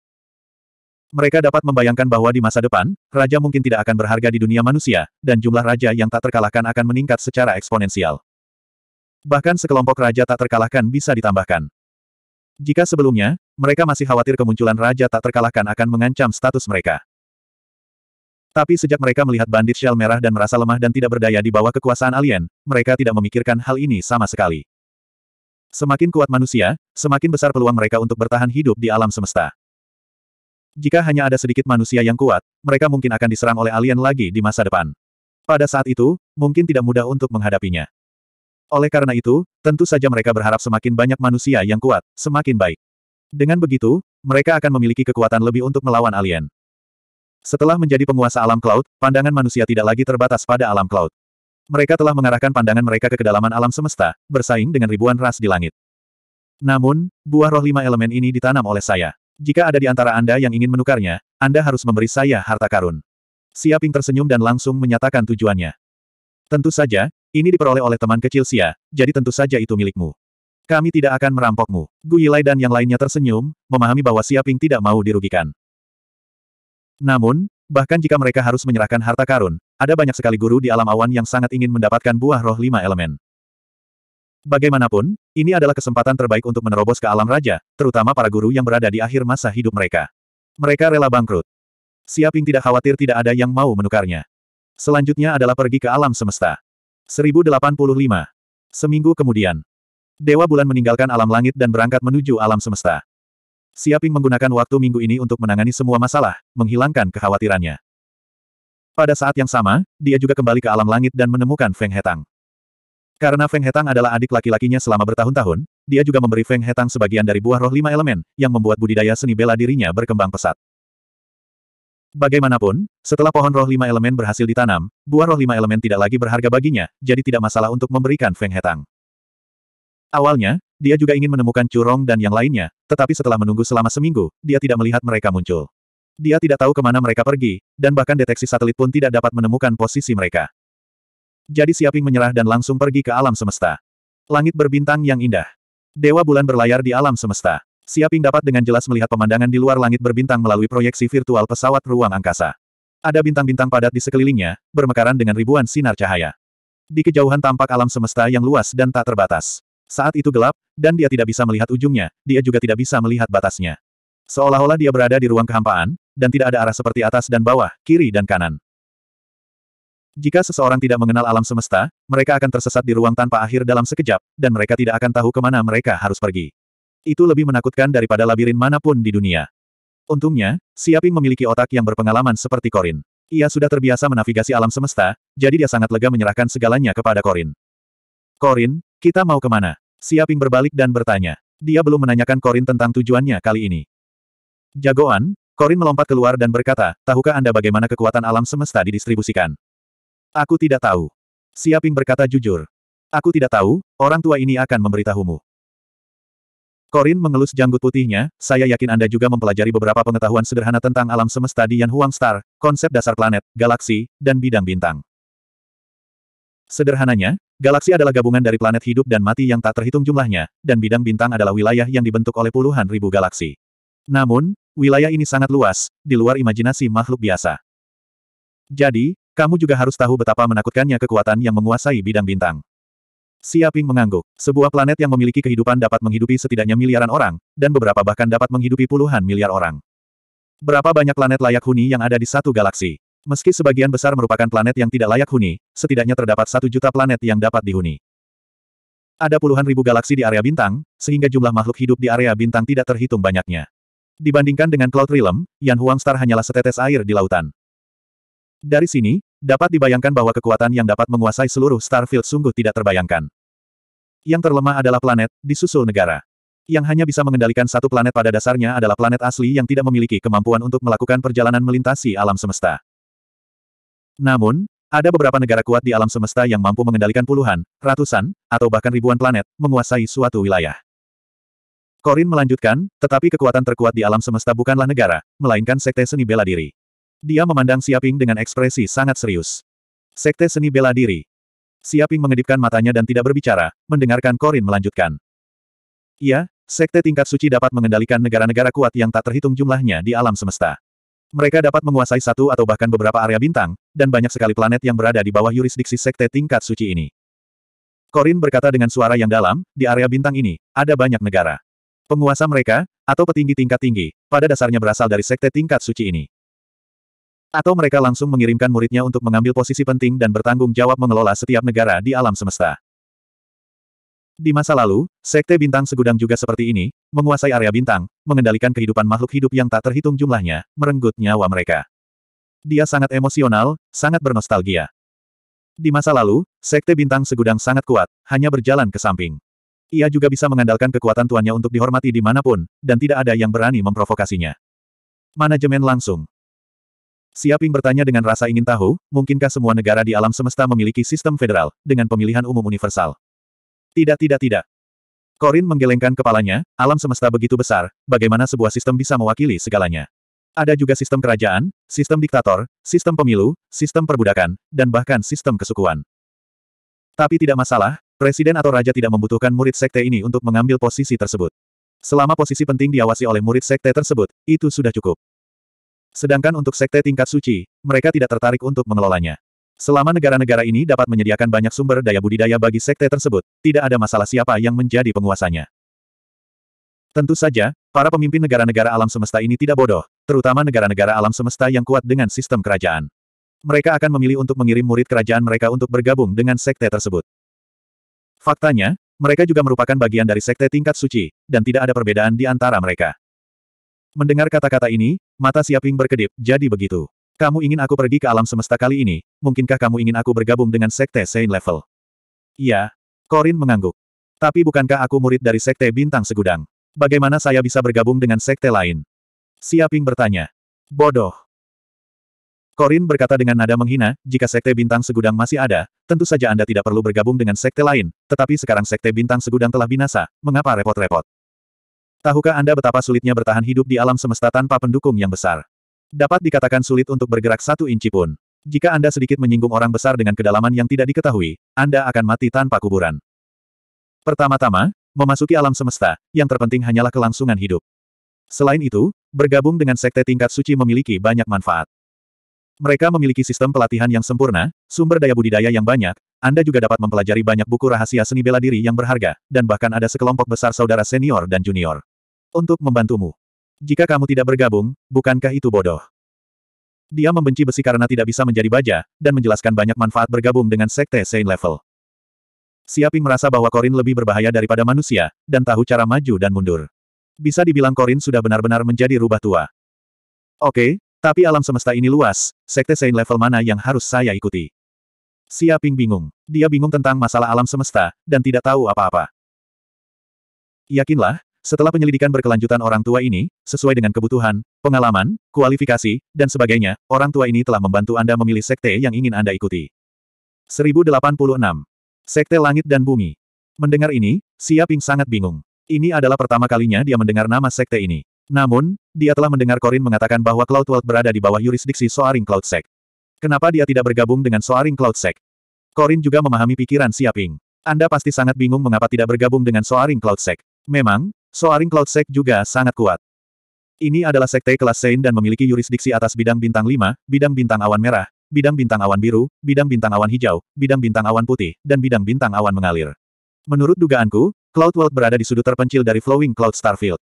Mereka dapat membayangkan bahwa di masa depan, raja mungkin tidak akan berharga di dunia manusia, dan jumlah raja yang tak terkalahkan akan meningkat secara eksponensial. Bahkan sekelompok raja tak terkalahkan bisa ditambahkan. Jika sebelumnya, mereka masih khawatir kemunculan raja tak terkalahkan akan mengancam status mereka. Tapi sejak mereka melihat bandit shell merah dan merasa lemah dan tidak berdaya di bawah kekuasaan alien, mereka tidak memikirkan hal ini sama sekali. Semakin kuat manusia, semakin besar peluang mereka untuk bertahan hidup di alam semesta. Jika hanya ada sedikit manusia yang kuat, mereka mungkin akan diserang oleh alien lagi di masa depan. Pada saat itu, mungkin tidak mudah untuk menghadapinya. Oleh karena itu, tentu saja mereka berharap semakin banyak manusia yang kuat, semakin baik. Dengan begitu, mereka akan memiliki kekuatan lebih untuk melawan alien. Setelah menjadi penguasa alam cloud, pandangan manusia tidak lagi terbatas pada alam cloud. Mereka telah mengarahkan pandangan mereka ke kedalaman alam semesta, bersaing dengan ribuan ras di langit. Namun, buah roh lima elemen ini ditanam oleh saya. Jika ada di antara Anda yang ingin menukarnya, Anda harus memberi saya harta karun. Siaping tersenyum dan langsung menyatakan tujuannya. Tentu saja, ini diperoleh oleh teman kecil Sia, jadi tentu saja itu milikmu. Kami tidak akan merampokmu. Gu Yilai dan yang lainnya tersenyum, memahami bahwa Siaping tidak mau dirugikan. Namun, bahkan jika mereka harus menyerahkan harta karun, ada banyak sekali guru di alam awan yang sangat ingin mendapatkan buah roh lima elemen. Bagaimanapun, ini adalah kesempatan terbaik untuk menerobos ke alam raja, terutama para guru yang berada di akhir masa hidup mereka. Mereka rela bangkrut. Siaping tidak khawatir tidak ada yang mau menukarnya. Selanjutnya adalah pergi ke alam semesta. 1085. Seminggu kemudian. Dewa Bulan meninggalkan alam langit dan berangkat menuju alam semesta. Siaping menggunakan waktu minggu ini untuk menangani semua masalah, menghilangkan kekhawatirannya. Pada saat yang sama, dia juga kembali ke alam langit dan menemukan Feng Hetang. Karena Feng Hetang adalah adik laki-lakinya selama bertahun-tahun, dia juga memberi Feng Hetang sebagian dari buah roh lima elemen, yang membuat budidaya seni bela dirinya berkembang pesat. Bagaimanapun, setelah pohon roh lima elemen berhasil ditanam, buah roh lima elemen tidak lagi berharga baginya, jadi tidak masalah untuk memberikan Feng Hetang. Awalnya, dia juga ingin menemukan Curong dan yang lainnya, tetapi setelah menunggu selama seminggu, dia tidak melihat mereka muncul. Dia tidak tahu kemana mereka pergi, dan bahkan deteksi satelit pun tidak dapat menemukan posisi mereka. Jadi Siaping menyerah dan langsung pergi ke alam semesta. Langit berbintang yang indah. Dewa bulan berlayar di alam semesta. Siaping dapat dengan jelas melihat pemandangan di luar langit berbintang melalui proyeksi virtual pesawat ruang angkasa. Ada bintang-bintang padat di sekelilingnya, bermekaran dengan ribuan sinar cahaya. Di kejauhan tampak alam semesta yang luas dan tak terbatas. Saat itu gelap, dan dia tidak bisa melihat ujungnya, dia juga tidak bisa melihat batasnya. Seolah-olah dia berada di ruang kehampaan, dan tidak ada arah seperti atas dan bawah, kiri dan kanan. Jika seseorang tidak mengenal alam semesta, mereka akan tersesat di ruang tanpa akhir dalam sekejap, dan mereka tidak akan tahu kemana mereka harus pergi. Itu lebih menakutkan daripada labirin manapun di dunia. Untungnya, Siaping memiliki otak yang berpengalaman seperti Korin. Ia sudah terbiasa menavigasi alam semesta, jadi dia sangat lega menyerahkan segalanya kepada Korin. Korin, kita mau kemana? Siaping berbalik dan bertanya. Dia belum menanyakan Korin tentang tujuannya kali ini. Jagoan, Korin melompat keluar dan berkata, tahukah Anda bagaimana kekuatan alam semesta didistribusikan? Aku tidak tahu. Siaping berkata jujur. Aku tidak tahu, orang tua ini akan memberitahumu. Korin mengelus janggut putihnya, saya yakin Anda juga mempelajari beberapa pengetahuan sederhana tentang alam semesta di Yan Huang Star, konsep dasar planet, galaksi, dan bidang bintang. Sederhananya, galaksi adalah gabungan dari planet hidup dan mati yang tak terhitung jumlahnya, dan bidang bintang adalah wilayah yang dibentuk oleh puluhan ribu galaksi. Namun, Wilayah ini sangat luas, di luar imajinasi makhluk biasa. Jadi, kamu juga harus tahu betapa menakutkannya kekuatan yang menguasai bidang bintang. Siaping mengangguk. Sebuah planet yang memiliki kehidupan dapat menghidupi setidaknya miliaran orang, dan beberapa bahkan dapat menghidupi puluhan miliar orang. Berapa banyak planet layak huni yang ada di satu galaksi? Meski sebagian besar merupakan planet yang tidak layak huni, setidaknya terdapat satu juta planet yang dapat dihuni. Ada puluhan ribu galaksi di area bintang, sehingga jumlah makhluk hidup di area bintang tidak terhitung banyaknya. Dibandingkan dengan Cloud Realm, Yan Huang Star hanyalah setetes air di lautan. Dari sini, dapat dibayangkan bahwa kekuatan yang dapat menguasai seluruh Starfield sungguh tidak terbayangkan. Yang terlemah adalah planet, disusul negara. Yang hanya bisa mengendalikan satu planet pada dasarnya adalah planet asli yang tidak memiliki kemampuan untuk melakukan perjalanan melintasi alam semesta. Namun, ada beberapa negara kuat di alam semesta yang mampu mengendalikan puluhan, ratusan, atau bahkan ribuan planet, menguasai suatu wilayah. Korin melanjutkan, tetapi kekuatan terkuat di alam semesta bukanlah negara, melainkan sekte seni bela diri. Dia memandang Siaping dengan ekspresi sangat serius. Sekte seni bela diri. Siaping mengedipkan matanya dan tidak berbicara, mendengarkan Korin melanjutkan. Iya, sekte tingkat suci dapat mengendalikan negara-negara kuat yang tak terhitung jumlahnya di alam semesta. Mereka dapat menguasai satu atau bahkan beberapa area bintang, dan banyak sekali planet yang berada di bawah yurisdiksi sekte tingkat suci ini. Korin berkata dengan suara yang dalam, di area bintang ini, ada banyak negara. Penguasa mereka, atau petinggi tingkat tinggi, pada dasarnya berasal dari sekte tingkat suci ini. Atau mereka langsung mengirimkan muridnya untuk mengambil posisi penting dan bertanggung jawab mengelola setiap negara di alam semesta. Di masa lalu, sekte bintang segudang juga seperti ini, menguasai area bintang, mengendalikan kehidupan makhluk hidup yang tak terhitung jumlahnya, merenggut nyawa mereka. Dia sangat emosional, sangat bernostalgia. Di masa lalu, sekte bintang segudang sangat kuat, hanya berjalan ke samping. Ia juga bisa mengandalkan kekuatan tuannya untuk dihormati dimanapun, dan tidak ada yang berani memprovokasinya. Manajemen langsung. Siaping bertanya dengan rasa ingin tahu, mungkinkah semua negara di alam semesta memiliki sistem federal, dengan pemilihan umum universal? Tidak tidak tidak. Korin menggelengkan kepalanya, alam semesta begitu besar, bagaimana sebuah sistem bisa mewakili segalanya? Ada juga sistem kerajaan, sistem diktator, sistem pemilu, sistem perbudakan, dan bahkan sistem kesukuan. Tapi tidak masalah, Presiden atau raja tidak membutuhkan murid sekte ini untuk mengambil posisi tersebut. Selama posisi penting diawasi oleh murid sekte tersebut, itu sudah cukup. Sedangkan untuk sekte tingkat suci, mereka tidak tertarik untuk mengelolanya. Selama negara-negara ini dapat menyediakan banyak sumber daya budidaya bagi sekte tersebut, tidak ada masalah siapa yang menjadi penguasanya. Tentu saja, para pemimpin negara-negara alam semesta ini tidak bodoh, terutama negara-negara alam semesta yang kuat dengan sistem kerajaan. Mereka akan memilih untuk mengirim murid kerajaan mereka untuk bergabung dengan sekte tersebut. Faktanya, mereka juga merupakan bagian dari sekte tingkat suci, dan tidak ada perbedaan di antara mereka. Mendengar kata-kata ini, mata Siaping berkedip, jadi begitu. Kamu ingin aku pergi ke alam semesta kali ini, mungkinkah kamu ingin aku bergabung dengan sekte Saint Level? Iya. Korin mengangguk. Tapi bukankah aku murid dari sekte bintang segudang? Bagaimana saya bisa bergabung dengan sekte lain? Siaping bertanya. Bodoh. Korin berkata dengan nada menghina, jika Sekte Bintang Segudang masih ada, tentu saja Anda tidak perlu bergabung dengan Sekte lain, tetapi sekarang Sekte Bintang Segudang telah binasa, mengapa repot-repot? Tahukah Anda betapa sulitnya bertahan hidup di alam semesta tanpa pendukung yang besar? Dapat dikatakan sulit untuk bergerak satu inci pun. Jika Anda sedikit menyinggung orang besar dengan kedalaman yang tidak diketahui, Anda akan mati tanpa kuburan. Pertama-tama, memasuki alam semesta, yang terpenting hanyalah kelangsungan hidup. Selain itu, bergabung dengan sekte tingkat suci memiliki banyak manfaat. Mereka memiliki sistem pelatihan yang sempurna, sumber daya budidaya yang banyak, Anda juga dapat mempelajari banyak buku rahasia seni bela diri yang berharga, dan bahkan ada sekelompok besar saudara senior dan junior. Untuk membantumu. Jika kamu tidak bergabung, bukankah itu bodoh? Dia membenci besi karena tidak bisa menjadi baja, dan menjelaskan banyak manfaat bergabung dengan sekte Saint Level. Siaping merasa bahwa Korin lebih berbahaya daripada manusia, dan tahu cara maju dan mundur. Bisa dibilang Korin sudah benar-benar menjadi rubah tua. Oke, tapi alam semesta ini luas, sekte Saint level mana yang harus saya ikuti? Siaping bingung. Dia bingung tentang masalah alam semesta, dan tidak tahu apa-apa. Yakinlah, setelah penyelidikan berkelanjutan orang tua ini, sesuai dengan kebutuhan, pengalaman, kualifikasi, dan sebagainya, orang tua ini telah membantu Anda memilih sekte yang ingin Anda ikuti. 1086. Sekte Langit dan Bumi. Mendengar ini, Siaping sangat bingung. Ini adalah pertama kalinya dia mendengar nama sekte ini. Namun, dia telah mendengar Corin mengatakan bahwa Cloud World berada di bawah yurisdiksi Soaring Cloud Sec. Kenapa dia tidak bergabung dengan Soaring Cloud Sec? Corin juga memahami pikiran Siaping. Anda pasti sangat bingung mengapa tidak bergabung dengan Soaring Cloud Sec. Memang, Soaring Cloud Sec juga sangat kuat. Ini adalah sekte kelas Sein dan memiliki yurisdiksi atas bidang bintang 5, bidang bintang awan merah, bidang bintang awan biru, bidang bintang awan hijau, bidang bintang awan putih, dan bidang bintang awan mengalir. Menurut dugaanku, Cloud World berada di sudut terpencil dari Flowing Cloud Starfield.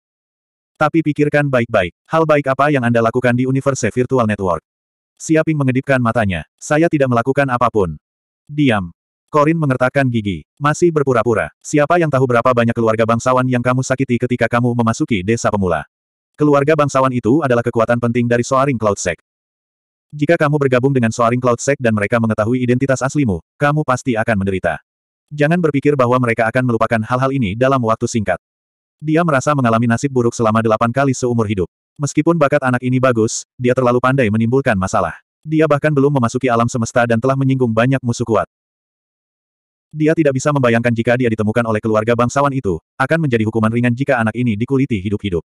Tapi pikirkan baik-baik, hal baik apa yang Anda lakukan di Universe Virtual Network? Siaping mengedipkan matanya. Saya tidak melakukan apapun. Diam. Korin mengertakkan gigi. Masih berpura-pura. Siapa yang tahu berapa banyak keluarga bangsawan yang kamu sakiti ketika kamu memasuki desa pemula? Keluarga bangsawan itu adalah kekuatan penting dari Soaring Cloud Sect. Jika kamu bergabung dengan Soaring Cloud Sect dan mereka mengetahui identitas aslimu, kamu pasti akan menderita. Jangan berpikir bahwa mereka akan melupakan hal-hal ini dalam waktu singkat. Dia merasa mengalami nasib buruk selama delapan kali seumur hidup. Meskipun bakat anak ini bagus, dia terlalu pandai menimbulkan masalah. Dia bahkan belum memasuki alam semesta dan telah menyinggung banyak musuh kuat. Dia tidak bisa membayangkan jika dia ditemukan oleh keluarga bangsawan itu, akan menjadi hukuman ringan jika anak ini dikuliti hidup-hidup.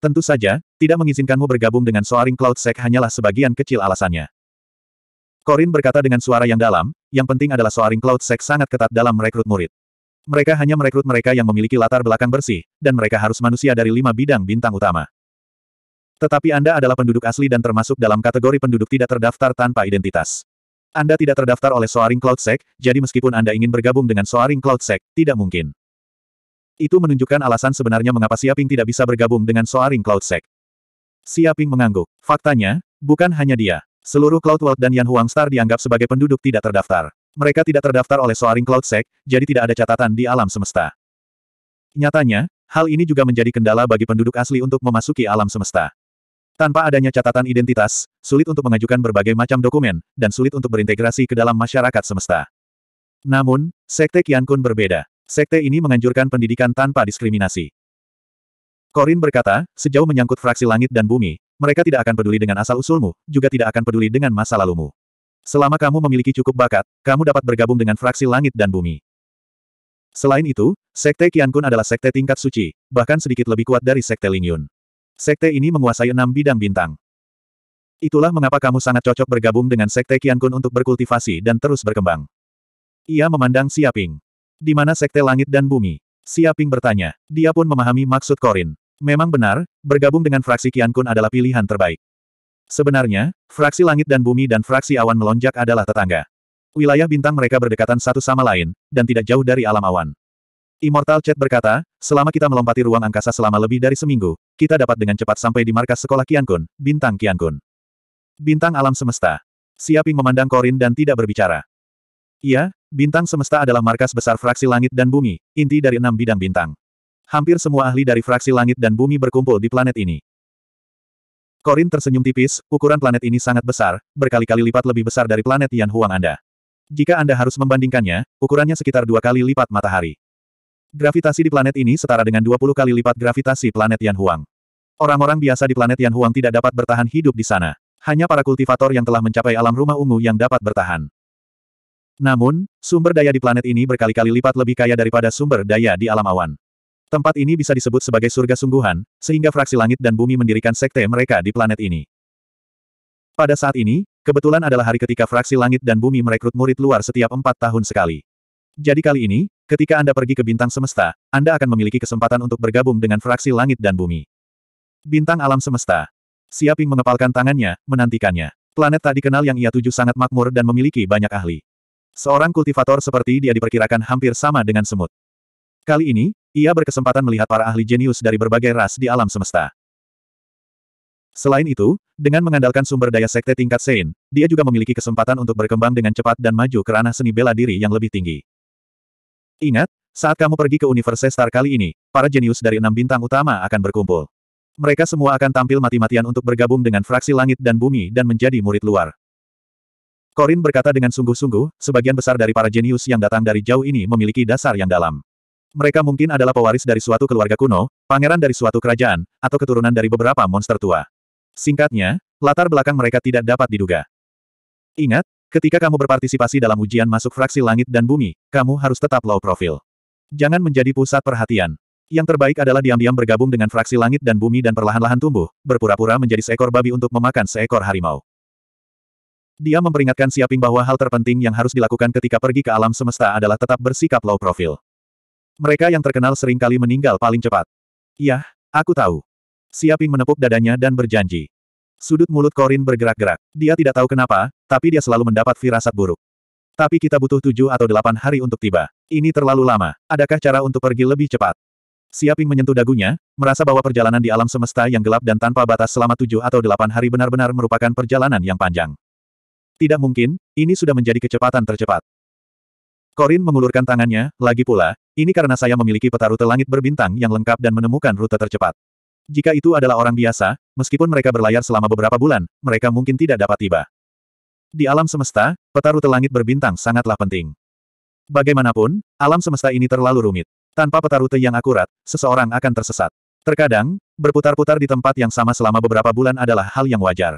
Tentu saja, tidak mengizinkanmu bergabung dengan Soaring Cloud Sec hanyalah sebagian kecil alasannya. Korin berkata dengan suara yang dalam, yang penting adalah Soaring Cloud Sec sangat ketat dalam merekrut murid. Mereka hanya merekrut mereka yang memiliki latar belakang bersih, dan mereka harus manusia dari lima bidang bintang utama. Tetapi Anda adalah penduduk asli dan termasuk dalam kategori penduduk tidak terdaftar tanpa identitas. Anda tidak terdaftar oleh Soaring Cloud Sec, jadi meskipun Anda ingin bergabung dengan Soaring Cloud Sec, tidak mungkin. Itu menunjukkan alasan sebenarnya mengapa Siaping tidak bisa bergabung dengan Soaring Cloud Sec. Siaping mengangguk. Faktanya, bukan hanya dia. Seluruh Cloud World dan Yan Huang Star dianggap sebagai penduduk tidak terdaftar. Mereka tidak terdaftar oleh Soaring Cloud Sect, jadi tidak ada catatan di alam semesta. Nyatanya, hal ini juga menjadi kendala bagi penduduk asli untuk memasuki alam semesta. Tanpa adanya catatan identitas, sulit untuk mengajukan berbagai macam dokumen, dan sulit untuk berintegrasi ke dalam masyarakat semesta. Namun, Sekte Qiankun berbeda. Sekte ini menganjurkan pendidikan tanpa diskriminasi. Korin berkata, sejauh menyangkut fraksi langit dan bumi, mereka tidak akan peduli dengan asal-usulmu, juga tidak akan peduli dengan masa lalumu. Selama kamu memiliki cukup bakat, kamu dapat bergabung dengan fraksi langit dan bumi. Selain itu, Sekte Kian Kun adalah sekte tingkat suci, bahkan sedikit lebih kuat dari Sekte Lingyun. Sekte ini menguasai enam bidang bintang. Itulah mengapa kamu sangat cocok bergabung dengan Sekte Kian Kun untuk berkultivasi dan terus berkembang. Ia memandang Siaping. Di mana Sekte Langit dan Bumi? Siaping bertanya. Dia pun memahami maksud Korin. Memang benar, bergabung dengan fraksi Kian Kun adalah pilihan terbaik. Sebenarnya, fraksi langit dan bumi dan fraksi awan melonjak adalah tetangga. Wilayah bintang mereka berdekatan satu sama lain, dan tidak jauh dari alam awan. Immortal Chat berkata, selama kita melompati ruang angkasa selama lebih dari seminggu, kita dapat dengan cepat sampai di markas sekolah Kian Kun, bintang Kian Kun, Bintang alam semesta. Siaping memandang Korin dan tidak berbicara. Iya, bintang semesta adalah markas besar fraksi langit dan bumi, inti dari enam bidang bintang. Hampir semua ahli dari fraksi langit dan bumi berkumpul di planet ini. Korin tersenyum tipis, ukuran planet ini sangat besar, berkali-kali lipat lebih besar dari planet Yan Huang Anda. Jika Anda harus membandingkannya, ukurannya sekitar dua kali lipat matahari. Gravitasi di planet ini setara dengan 20 kali lipat gravitasi planet Yan Huang. Orang-orang biasa di planet Yan Huang tidak dapat bertahan hidup di sana. Hanya para kultivator yang telah mencapai alam rumah ungu yang dapat bertahan. Namun, sumber daya di planet ini berkali-kali lipat lebih kaya daripada sumber daya di alam awan. Tempat ini bisa disebut sebagai surga sungguhan, sehingga fraksi langit dan bumi mendirikan sekte mereka di planet ini. Pada saat ini, kebetulan adalah hari ketika fraksi langit dan bumi merekrut murid luar setiap empat tahun sekali. Jadi kali ini, ketika Anda pergi ke bintang semesta, Anda akan memiliki kesempatan untuk bergabung dengan fraksi langit dan bumi. Bintang alam semesta. Siaping mengepalkan tangannya, menantikannya. Planet tak dikenal yang ia tuju sangat makmur dan memiliki banyak ahli. Seorang kultivator seperti dia diperkirakan hampir sama dengan semut. Kali ini, ia berkesempatan melihat para ahli jenius dari berbagai ras di alam semesta. Selain itu, dengan mengandalkan sumber daya sekte tingkat Sein, dia juga memiliki kesempatan untuk berkembang dengan cepat dan maju ke ranah seni bela diri yang lebih tinggi. Ingat, saat kamu pergi ke Universe Star kali ini, para jenius dari enam bintang utama akan berkumpul. Mereka semua akan tampil mati-matian untuk bergabung dengan fraksi langit dan bumi dan menjadi murid luar. Corin berkata dengan sungguh-sungguh, sebagian besar dari para jenius yang datang dari jauh ini memiliki dasar yang dalam. Mereka mungkin adalah pewaris dari suatu keluarga kuno, pangeran dari suatu kerajaan, atau keturunan dari beberapa monster tua. Singkatnya, latar belakang mereka tidak dapat diduga. Ingat, ketika kamu berpartisipasi dalam ujian masuk fraksi langit dan bumi, kamu harus tetap low profile. Jangan menjadi pusat perhatian. Yang terbaik adalah diam-diam bergabung dengan fraksi langit dan bumi dan perlahan-lahan tumbuh, berpura-pura menjadi seekor babi untuk memakan seekor harimau. Dia memperingatkan Siaping bahwa hal terpenting yang harus dilakukan ketika pergi ke alam semesta adalah tetap bersikap low profile. Mereka yang terkenal sering kali meninggal paling cepat. Iya, aku tahu. Siaping menepuk dadanya dan berjanji. Sudut mulut Korin bergerak-gerak. Dia tidak tahu kenapa, tapi dia selalu mendapat firasat buruk. Tapi kita butuh tujuh atau delapan hari untuk tiba. Ini terlalu lama. Adakah cara untuk pergi lebih cepat? Siaping menyentuh dagunya, merasa bahwa perjalanan di alam semesta yang gelap dan tanpa batas selama tujuh atau delapan hari benar-benar merupakan perjalanan yang panjang. Tidak mungkin, ini sudah menjadi kecepatan tercepat. Korin mengulurkan tangannya, lagi pula, ini karena saya memiliki peta rute langit berbintang yang lengkap dan menemukan rute tercepat. Jika itu adalah orang biasa, meskipun mereka berlayar selama beberapa bulan, mereka mungkin tidak dapat tiba. Di alam semesta, peta rute langit berbintang sangatlah penting. Bagaimanapun, alam semesta ini terlalu rumit. Tanpa peta rute yang akurat, seseorang akan tersesat. Terkadang, berputar-putar di tempat yang sama selama beberapa bulan adalah hal yang wajar.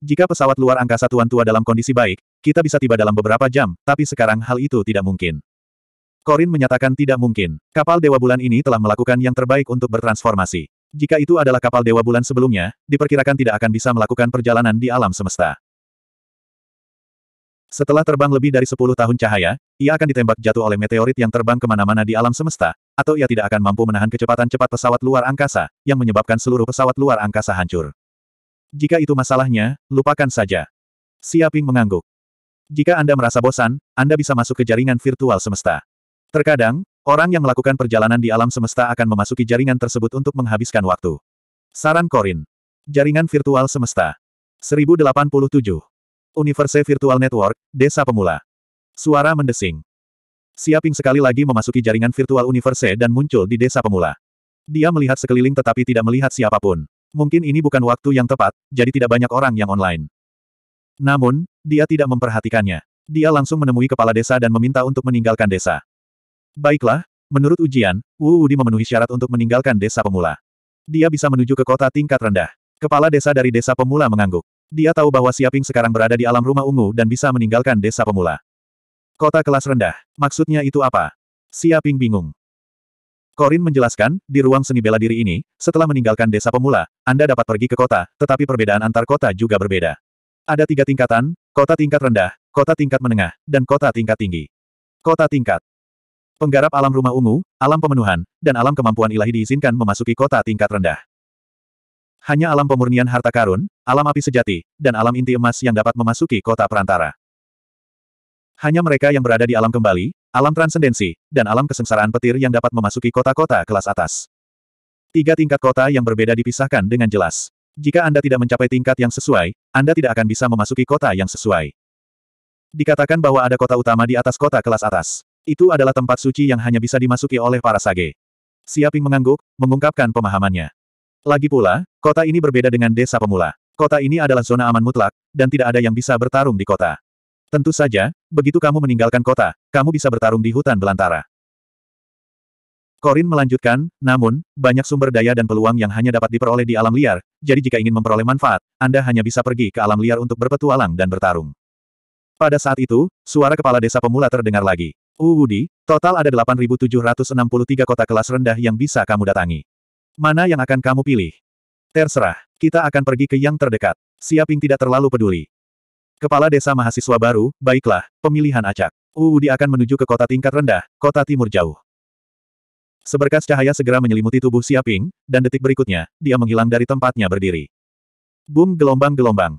Jika pesawat luar angkasa Tuan Tua dalam kondisi baik, kita bisa tiba dalam beberapa jam, tapi sekarang hal itu tidak mungkin. Korin menyatakan tidak mungkin. Kapal Dewa Bulan ini telah melakukan yang terbaik untuk bertransformasi. Jika itu adalah kapal Dewa Bulan sebelumnya, diperkirakan tidak akan bisa melakukan perjalanan di alam semesta. Setelah terbang lebih dari 10 tahun cahaya, ia akan ditembak jatuh oleh meteorit yang terbang kemana-mana di alam semesta, atau ia tidak akan mampu menahan kecepatan cepat pesawat luar angkasa, yang menyebabkan seluruh pesawat luar angkasa hancur. Jika itu masalahnya, lupakan saja. Siaping mengangguk. Jika Anda merasa bosan, Anda bisa masuk ke jaringan virtual semesta. Terkadang, orang yang melakukan perjalanan di alam semesta akan memasuki jaringan tersebut untuk menghabiskan waktu. Saran Korin. Jaringan Virtual Semesta. 1087. Universe Virtual Network, Desa Pemula. Suara mendesing. Siaping sekali lagi memasuki jaringan virtual universe dan muncul di desa pemula. Dia melihat sekeliling tetapi tidak melihat siapapun. Mungkin ini bukan waktu yang tepat, jadi tidak banyak orang yang online. Namun, dia tidak memperhatikannya. Dia langsung menemui kepala desa dan meminta untuk meninggalkan desa. Baiklah, menurut ujian, Wu Wudi memenuhi syarat untuk meninggalkan desa pemula. Dia bisa menuju ke kota tingkat rendah. Kepala desa dari desa pemula mengangguk. Dia tahu bahwa Siaping sekarang berada di alam rumah ungu dan bisa meninggalkan desa pemula. Kota kelas rendah. Maksudnya itu apa? Siaping bingung. Korin menjelaskan, di ruang seni bela diri ini, setelah meninggalkan desa pemula, Anda dapat pergi ke kota, tetapi perbedaan antar kota juga berbeda. Ada tiga tingkatan, kota tingkat rendah, kota tingkat menengah, dan kota tingkat tinggi. Kota tingkat Penggarap alam rumah ungu, alam pemenuhan, dan alam kemampuan ilahi diizinkan memasuki kota tingkat rendah. Hanya alam pemurnian harta karun, alam api sejati, dan alam inti emas yang dapat memasuki kota perantara. Hanya mereka yang berada di alam kembali, alam transendensi, dan alam kesengsaraan petir yang dapat memasuki kota-kota kelas atas. Tiga tingkat kota yang berbeda dipisahkan dengan jelas. Jika Anda tidak mencapai tingkat yang sesuai, Anda tidak akan bisa memasuki kota yang sesuai. Dikatakan bahwa ada kota utama di atas kota kelas atas. Itu adalah tempat suci yang hanya bisa dimasuki oleh para sage. Siaping mengangguk, mengungkapkan pemahamannya. Lagi pula, kota ini berbeda dengan desa pemula. Kota ini adalah zona aman mutlak, dan tidak ada yang bisa bertarung di kota. Tentu saja, begitu kamu meninggalkan kota, kamu bisa bertarung di hutan belantara. Korin melanjutkan, namun, banyak sumber daya dan peluang yang hanya dapat diperoleh di alam liar, jadi jika ingin memperoleh manfaat, Anda hanya bisa pergi ke alam liar untuk berpetualang dan bertarung. Pada saat itu, suara kepala desa pemula terdengar lagi. Uwudi, uh, total ada 8.763 kota kelas rendah yang bisa kamu datangi. Mana yang akan kamu pilih? Terserah, kita akan pergi ke yang terdekat. Siaping tidak terlalu peduli. Kepala desa mahasiswa baru, baiklah, pemilihan acak. Uudi akan menuju ke kota tingkat rendah, kota timur jauh. Seberkas cahaya segera menyelimuti tubuh Siaping, dan detik berikutnya, dia menghilang dari tempatnya berdiri. Boom gelombang-gelombang.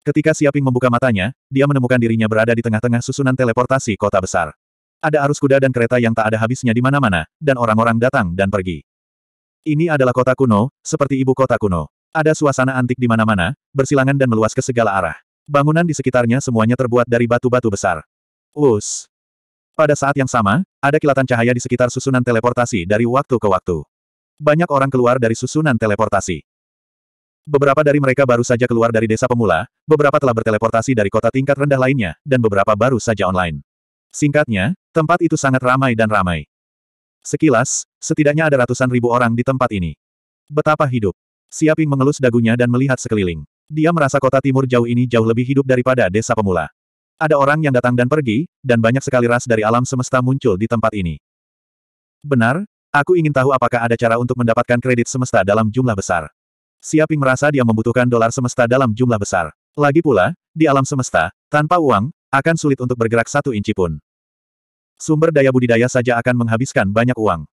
Ketika Siaping membuka matanya, dia menemukan dirinya berada di tengah-tengah susunan teleportasi kota besar. Ada arus kuda dan kereta yang tak ada habisnya di mana-mana, dan orang-orang datang dan pergi. Ini adalah kota kuno, seperti ibu kota kuno. Ada suasana antik di mana-mana, bersilangan dan meluas ke segala arah. Bangunan di sekitarnya semuanya terbuat dari batu-batu besar. Us. Pada saat yang sama, ada kilatan cahaya di sekitar susunan teleportasi dari waktu ke waktu. Banyak orang keluar dari susunan teleportasi. Beberapa dari mereka baru saja keluar dari desa pemula, beberapa telah berteleportasi dari kota tingkat rendah lainnya, dan beberapa baru saja online. Singkatnya, tempat itu sangat ramai dan ramai. Sekilas, setidaknya ada ratusan ribu orang di tempat ini. Betapa hidup. Siaping mengelus dagunya dan melihat sekeliling. Dia merasa kota timur jauh ini jauh lebih hidup daripada desa pemula. Ada orang yang datang dan pergi, dan banyak sekali ras dari alam semesta muncul di tempat ini. Benar, aku ingin tahu apakah ada cara untuk mendapatkan kredit semesta dalam jumlah besar. Siaping merasa dia membutuhkan dolar semesta dalam jumlah besar. Lagi pula, di alam semesta, tanpa uang, akan sulit untuk bergerak satu inci pun. Sumber daya budidaya saja akan menghabiskan banyak uang.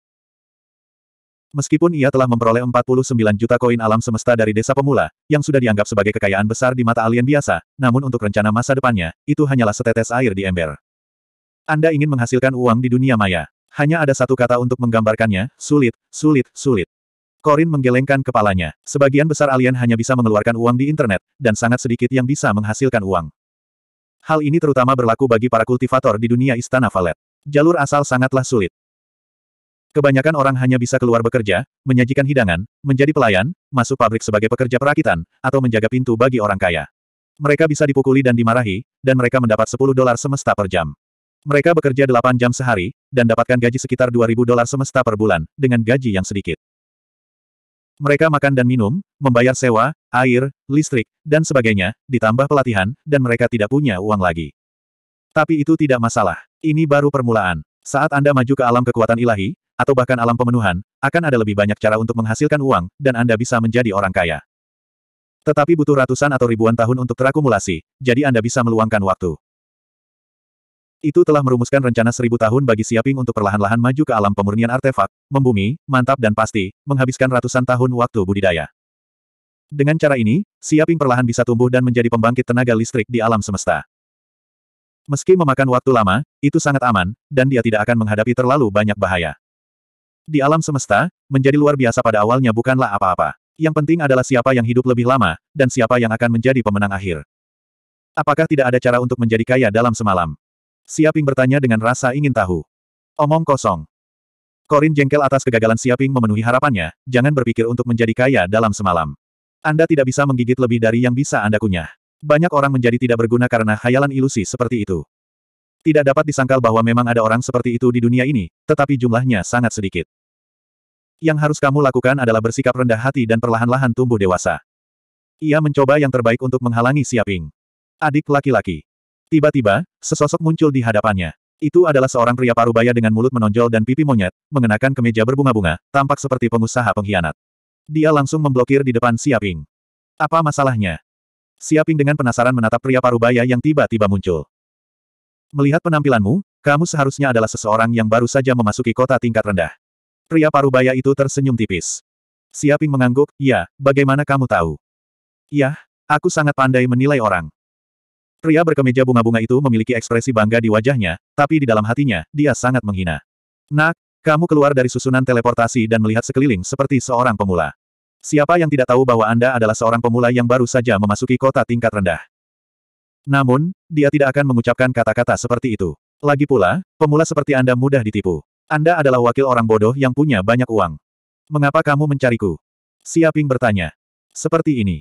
Meskipun ia telah memperoleh 49 juta koin alam semesta dari desa pemula, yang sudah dianggap sebagai kekayaan besar di mata alien biasa, namun untuk rencana masa depannya, itu hanyalah setetes air di ember. Anda ingin menghasilkan uang di dunia maya. Hanya ada satu kata untuk menggambarkannya, sulit, sulit, sulit. Korin menggelengkan kepalanya. Sebagian besar alien hanya bisa mengeluarkan uang di internet, dan sangat sedikit yang bisa menghasilkan uang. Hal ini terutama berlaku bagi para kultivator di dunia Istana Valet. Jalur asal sangatlah sulit. Kebanyakan orang hanya bisa keluar bekerja, menyajikan hidangan, menjadi pelayan, masuk pabrik sebagai pekerja perakitan, atau menjaga pintu bagi orang kaya. Mereka bisa dipukuli dan dimarahi, dan mereka mendapat 10 dolar semesta per jam. Mereka bekerja 8 jam sehari, dan dapatkan gaji sekitar 2000 dolar semesta per bulan, dengan gaji yang sedikit. Mereka makan dan minum, membayar sewa, air, listrik, dan sebagainya, ditambah pelatihan, dan mereka tidak punya uang lagi. Tapi itu tidak masalah. Ini baru permulaan. Saat Anda maju ke alam kekuatan ilahi, atau bahkan alam pemenuhan, akan ada lebih banyak cara untuk menghasilkan uang, dan Anda bisa menjadi orang kaya. Tetapi butuh ratusan atau ribuan tahun untuk terakumulasi, jadi Anda bisa meluangkan waktu. Itu telah merumuskan rencana seribu tahun bagi Siaping untuk perlahan-lahan maju ke alam pemurnian artefak, membumi, mantap dan pasti, menghabiskan ratusan tahun waktu budidaya. Dengan cara ini, Siaping perlahan bisa tumbuh dan menjadi pembangkit tenaga listrik di alam semesta. Meski memakan waktu lama, itu sangat aman, dan dia tidak akan menghadapi terlalu banyak bahaya. Di alam semesta, menjadi luar biasa pada awalnya bukanlah apa-apa. Yang penting adalah siapa yang hidup lebih lama, dan siapa yang akan menjadi pemenang akhir. Apakah tidak ada cara untuk menjadi kaya dalam semalam? Siaping bertanya dengan rasa ingin tahu. Omong kosong. Korin jengkel atas kegagalan Siaping memenuhi harapannya, jangan berpikir untuk menjadi kaya dalam semalam. Anda tidak bisa menggigit lebih dari yang bisa Anda kunyah. Banyak orang menjadi tidak berguna karena khayalan ilusi seperti itu. Tidak dapat disangkal bahwa memang ada orang seperti itu di dunia ini, tetapi jumlahnya sangat sedikit. Yang harus kamu lakukan adalah bersikap rendah hati dan perlahan-lahan tumbuh dewasa. Ia mencoba yang terbaik untuk menghalangi Siaping. Adik laki-laki. Tiba-tiba, sesosok muncul di hadapannya. Itu adalah seorang pria parubaya dengan mulut menonjol dan pipi monyet, mengenakan kemeja berbunga-bunga, tampak seperti pengusaha pengkhianat. Dia langsung memblokir di depan Siaping. Apa masalahnya? Siaping dengan penasaran menatap pria parubaya yang tiba-tiba muncul. Melihat penampilanmu, kamu seharusnya adalah seseorang yang baru saja memasuki kota tingkat rendah. Pria parubaya itu tersenyum tipis. Siaping mengangguk, ya, bagaimana kamu tahu? Yah, aku sangat pandai menilai orang. Pria berkemeja bunga-bunga itu memiliki ekspresi bangga di wajahnya, tapi di dalam hatinya, dia sangat menghina. Nak, kamu keluar dari susunan teleportasi dan melihat sekeliling seperti seorang pemula. Siapa yang tidak tahu bahwa Anda adalah seorang pemula yang baru saja memasuki kota tingkat rendah? Namun, dia tidak akan mengucapkan kata-kata seperti itu. Lagi pula, pemula seperti Anda mudah ditipu. Anda adalah wakil orang bodoh yang punya banyak uang. Mengapa kamu mencariku? Siaping bertanya. Seperti ini.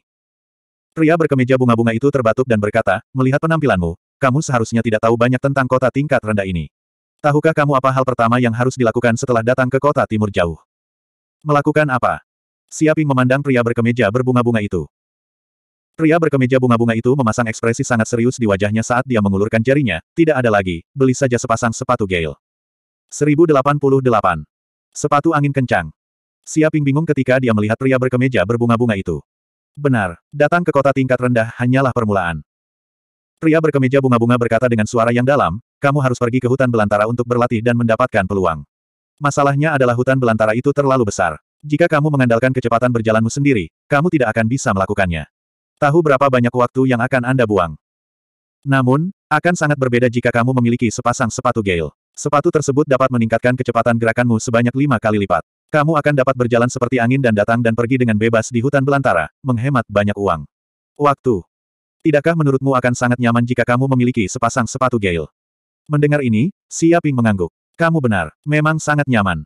Pria berkemeja bunga-bunga itu terbatuk dan berkata, melihat penampilanmu, kamu seharusnya tidak tahu banyak tentang kota tingkat rendah ini. Tahukah kamu apa hal pertama yang harus dilakukan setelah datang ke kota timur jauh? Melakukan apa? Siaping memandang pria berkemeja berbunga-bunga itu. Pria berkemeja bunga-bunga itu memasang ekspresi sangat serius di wajahnya saat dia mengulurkan jarinya, tidak ada lagi, beli saja sepasang sepatu Gale. 1088. Sepatu angin kencang. Siaping bingung ketika dia melihat pria berkemeja berbunga-bunga itu. Benar, datang ke kota tingkat rendah hanyalah permulaan. Pria berkemeja bunga-bunga berkata dengan suara yang dalam, kamu harus pergi ke hutan belantara untuk berlatih dan mendapatkan peluang. Masalahnya adalah hutan belantara itu terlalu besar. Jika kamu mengandalkan kecepatan berjalanmu sendiri, kamu tidak akan bisa melakukannya. Tahu berapa banyak waktu yang akan Anda buang. Namun, akan sangat berbeda jika kamu memiliki sepasang sepatu Gale. Sepatu tersebut dapat meningkatkan kecepatan gerakanmu sebanyak lima kali lipat. Kamu akan dapat berjalan seperti angin dan datang dan pergi dengan bebas di hutan belantara, menghemat banyak uang. Waktu. Tidakkah menurutmu akan sangat nyaman jika kamu memiliki sepasang sepatu Gale? Mendengar ini, Xia Ping mengangguk. Kamu benar, memang sangat nyaman.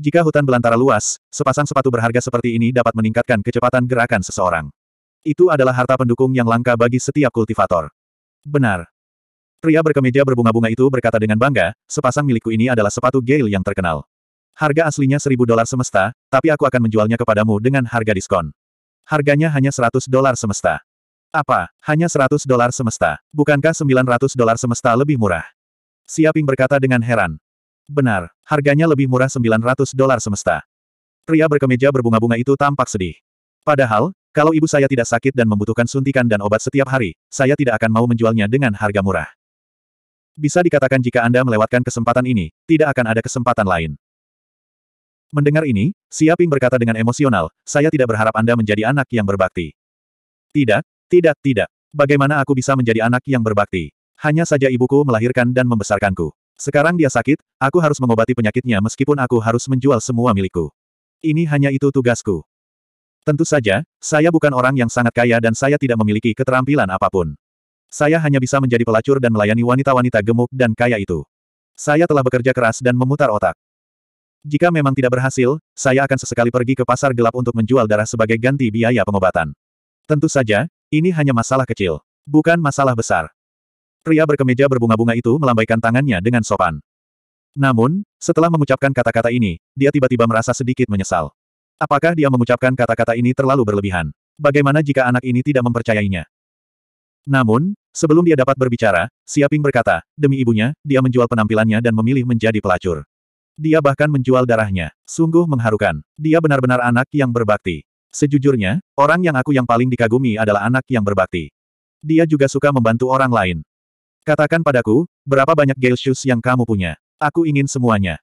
Jika hutan belantara luas, sepasang sepatu berharga seperti ini dapat meningkatkan kecepatan gerakan seseorang. Itu adalah harta pendukung yang langka bagi setiap kultivator. Benar, Pria berkemeja berbunga-bunga itu berkata dengan bangga, sepasang milikku ini adalah sepatu Gale yang terkenal. Harga aslinya seribu dolar semesta, tapi aku akan menjualnya kepadamu dengan harga diskon. Harganya hanya seratus dolar semesta. Apa, hanya seratus dolar semesta? Bukankah sembilan ratus dolar semesta lebih murah? Siaping berkata dengan heran. Benar, harganya lebih murah sembilan ratus dolar semesta. Pria berkemeja berbunga-bunga itu tampak sedih. Padahal, kalau ibu saya tidak sakit dan membutuhkan suntikan dan obat setiap hari, saya tidak akan mau menjualnya dengan harga murah. Bisa dikatakan jika Anda melewatkan kesempatan ini, tidak akan ada kesempatan lain. Mendengar ini, Siaping berkata dengan emosional, saya tidak berharap Anda menjadi anak yang berbakti. Tidak, tidak, tidak. Bagaimana aku bisa menjadi anak yang berbakti? Hanya saja ibuku melahirkan dan membesarkanku. Sekarang dia sakit, aku harus mengobati penyakitnya meskipun aku harus menjual semua milikku. Ini hanya itu tugasku. Tentu saja, saya bukan orang yang sangat kaya dan saya tidak memiliki keterampilan apapun. Saya hanya bisa menjadi pelacur dan melayani wanita-wanita gemuk dan kaya itu. Saya telah bekerja keras dan memutar otak. Jika memang tidak berhasil, saya akan sesekali pergi ke pasar gelap untuk menjual darah sebagai ganti biaya pengobatan. Tentu saja, ini hanya masalah kecil. Bukan masalah besar. Pria berkemeja berbunga-bunga itu melambaikan tangannya dengan sopan. Namun, setelah mengucapkan kata-kata ini, dia tiba-tiba merasa sedikit menyesal. Apakah dia mengucapkan kata-kata ini terlalu berlebihan? Bagaimana jika anak ini tidak mempercayainya? Namun, sebelum dia dapat berbicara, Siaping berkata, demi ibunya, dia menjual penampilannya dan memilih menjadi pelacur. Dia bahkan menjual darahnya. Sungguh mengharukan. Dia benar-benar anak yang berbakti. Sejujurnya, orang yang aku yang paling dikagumi adalah anak yang berbakti. Dia juga suka membantu orang lain. Katakan padaku, berapa banyak Gale Shoes yang kamu punya? Aku ingin semuanya.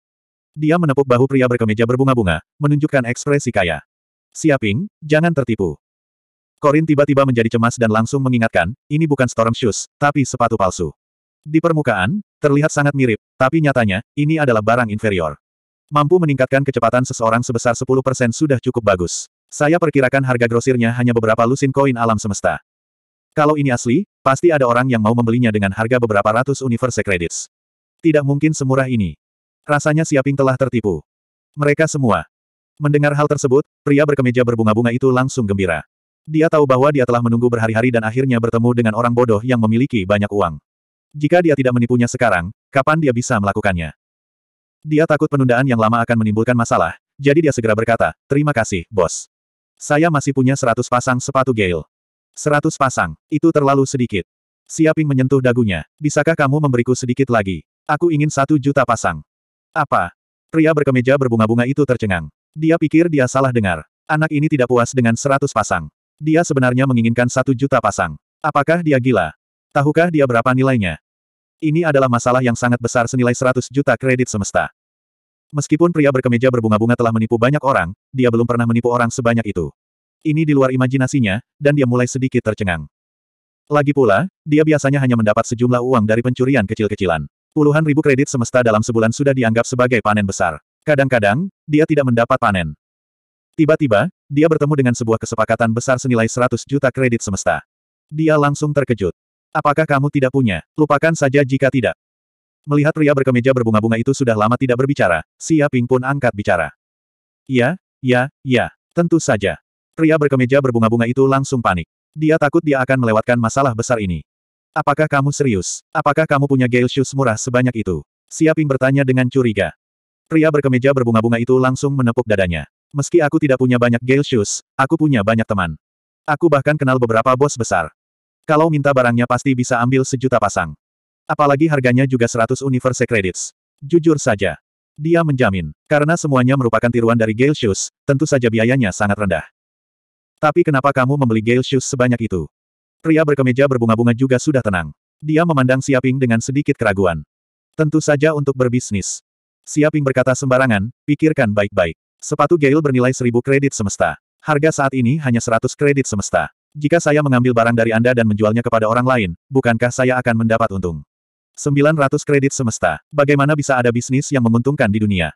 Dia menepuk bahu pria berkemeja berbunga-bunga, menunjukkan ekspresi kaya. Siaping, jangan tertipu. Korin tiba-tiba menjadi cemas dan langsung mengingatkan, ini bukan Storm Shoes, tapi sepatu palsu. Di permukaan, terlihat sangat mirip, tapi nyatanya, ini adalah barang inferior. Mampu meningkatkan kecepatan seseorang sebesar 10% sudah cukup bagus. Saya perkirakan harga grosirnya hanya beberapa lusin koin alam semesta. Kalau ini asli, pasti ada orang yang mau membelinya dengan harga beberapa ratus universe credits. Tidak mungkin semurah ini. Rasanya Siaping telah tertipu. Mereka semua. Mendengar hal tersebut, pria berkemeja berbunga-bunga itu langsung gembira. Dia tahu bahwa dia telah menunggu berhari-hari dan akhirnya bertemu dengan orang bodoh yang memiliki banyak uang. Jika dia tidak menipunya sekarang, kapan dia bisa melakukannya? Dia takut penundaan yang lama akan menimbulkan masalah, jadi dia segera berkata, terima kasih, bos. Saya masih punya seratus pasang sepatu Gale. Seratus pasang, itu terlalu sedikit. Siaping menyentuh dagunya, bisakah kamu memberiku sedikit lagi? Aku ingin satu juta pasang. Apa? Pria berkemeja berbunga-bunga itu tercengang. Dia pikir dia salah dengar. Anak ini tidak puas dengan seratus pasang. Dia sebenarnya menginginkan satu juta pasang. Apakah dia gila? Tahukah dia berapa nilainya? Ini adalah masalah yang sangat besar senilai 100 juta kredit semesta. Meskipun pria berkemeja berbunga-bunga telah menipu banyak orang, dia belum pernah menipu orang sebanyak itu. Ini di luar imajinasinya, dan dia mulai sedikit tercengang. Lagi pula, dia biasanya hanya mendapat sejumlah uang dari pencurian kecil-kecilan. Puluhan ribu kredit semesta dalam sebulan sudah dianggap sebagai panen besar. Kadang-kadang, dia tidak mendapat panen. Tiba-tiba, dia bertemu dengan sebuah kesepakatan besar senilai 100 juta kredit semesta. Dia langsung terkejut. Apakah kamu tidak punya? Lupakan saja jika tidak. Melihat pria berkemeja berbunga-bunga itu sudah lama tidak berbicara, Xia Ping pun angkat bicara. Ya, ya, ya, tentu saja. Pria berkemeja berbunga-bunga itu langsung panik. Dia takut dia akan melewatkan masalah besar ini. Apakah kamu serius? Apakah kamu punya gale shoes murah sebanyak itu? Xia bertanya dengan curiga. Pria berkemeja berbunga-bunga itu langsung menepuk dadanya. Meski aku tidak punya banyak Gale Shoes, aku punya banyak teman. Aku bahkan kenal beberapa bos besar. Kalau minta barangnya pasti bisa ambil sejuta pasang. Apalagi harganya juga 100 universe credits. Jujur saja. Dia menjamin, karena semuanya merupakan tiruan dari Gale Shoes, tentu saja biayanya sangat rendah. Tapi kenapa kamu membeli Gale Shoes sebanyak itu? Pria berkemeja berbunga-bunga juga sudah tenang. Dia memandang Siaping dengan sedikit keraguan. Tentu saja untuk berbisnis. Siaping berkata sembarangan, pikirkan baik-baik. Sepatu Gail bernilai seribu kredit semesta. Harga saat ini hanya seratus kredit semesta. Jika saya mengambil barang dari Anda dan menjualnya kepada orang lain, bukankah saya akan mendapat untung? 900 kredit semesta. Bagaimana bisa ada bisnis yang menguntungkan di dunia?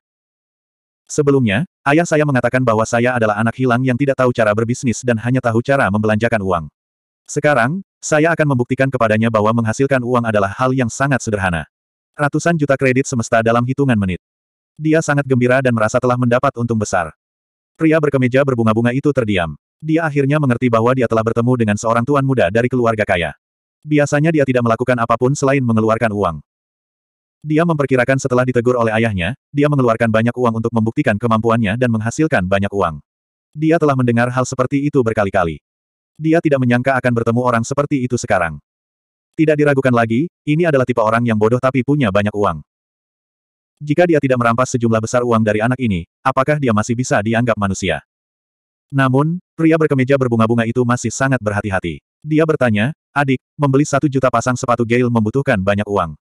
Sebelumnya, ayah saya mengatakan bahwa saya adalah anak hilang yang tidak tahu cara berbisnis dan hanya tahu cara membelanjakan uang. Sekarang, saya akan membuktikan kepadanya bahwa menghasilkan uang adalah hal yang sangat sederhana. Ratusan juta kredit semesta dalam hitungan menit. Dia sangat gembira dan merasa telah mendapat untung besar. Pria berkemeja berbunga-bunga itu terdiam. Dia akhirnya mengerti bahwa dia telah bertemu dengan seorang tuan muda dari keluarga kaya. Biasanya dia tidak melakukan apapun selain mengeluarkan uang. Dia memperkirakan setelah ditegur oleh ayahnya, dia mengeluarkan banyak uang untuk membuktikan kemampuannya dan menghasilkan banyak uang. Dia telah mendengar hal seperti itu berkali-kali. Dia tidak menyangka akan bertemu orang seperti itu sekarang. Tidak diragukan lagi, ini adalah tipe orang yang bodoh tapi punya banyak uang. Jika dia tidak merampas sejumlah besar uang dari anak ini, apakah dia masih bisa dianggap manusia? Namun, pria berkemeja berbunga-bunga itu masih sangat berhati-hati. Dia bertanya, adik, membeli satu juta pasang sepatu gel membutuhkan banyak uang.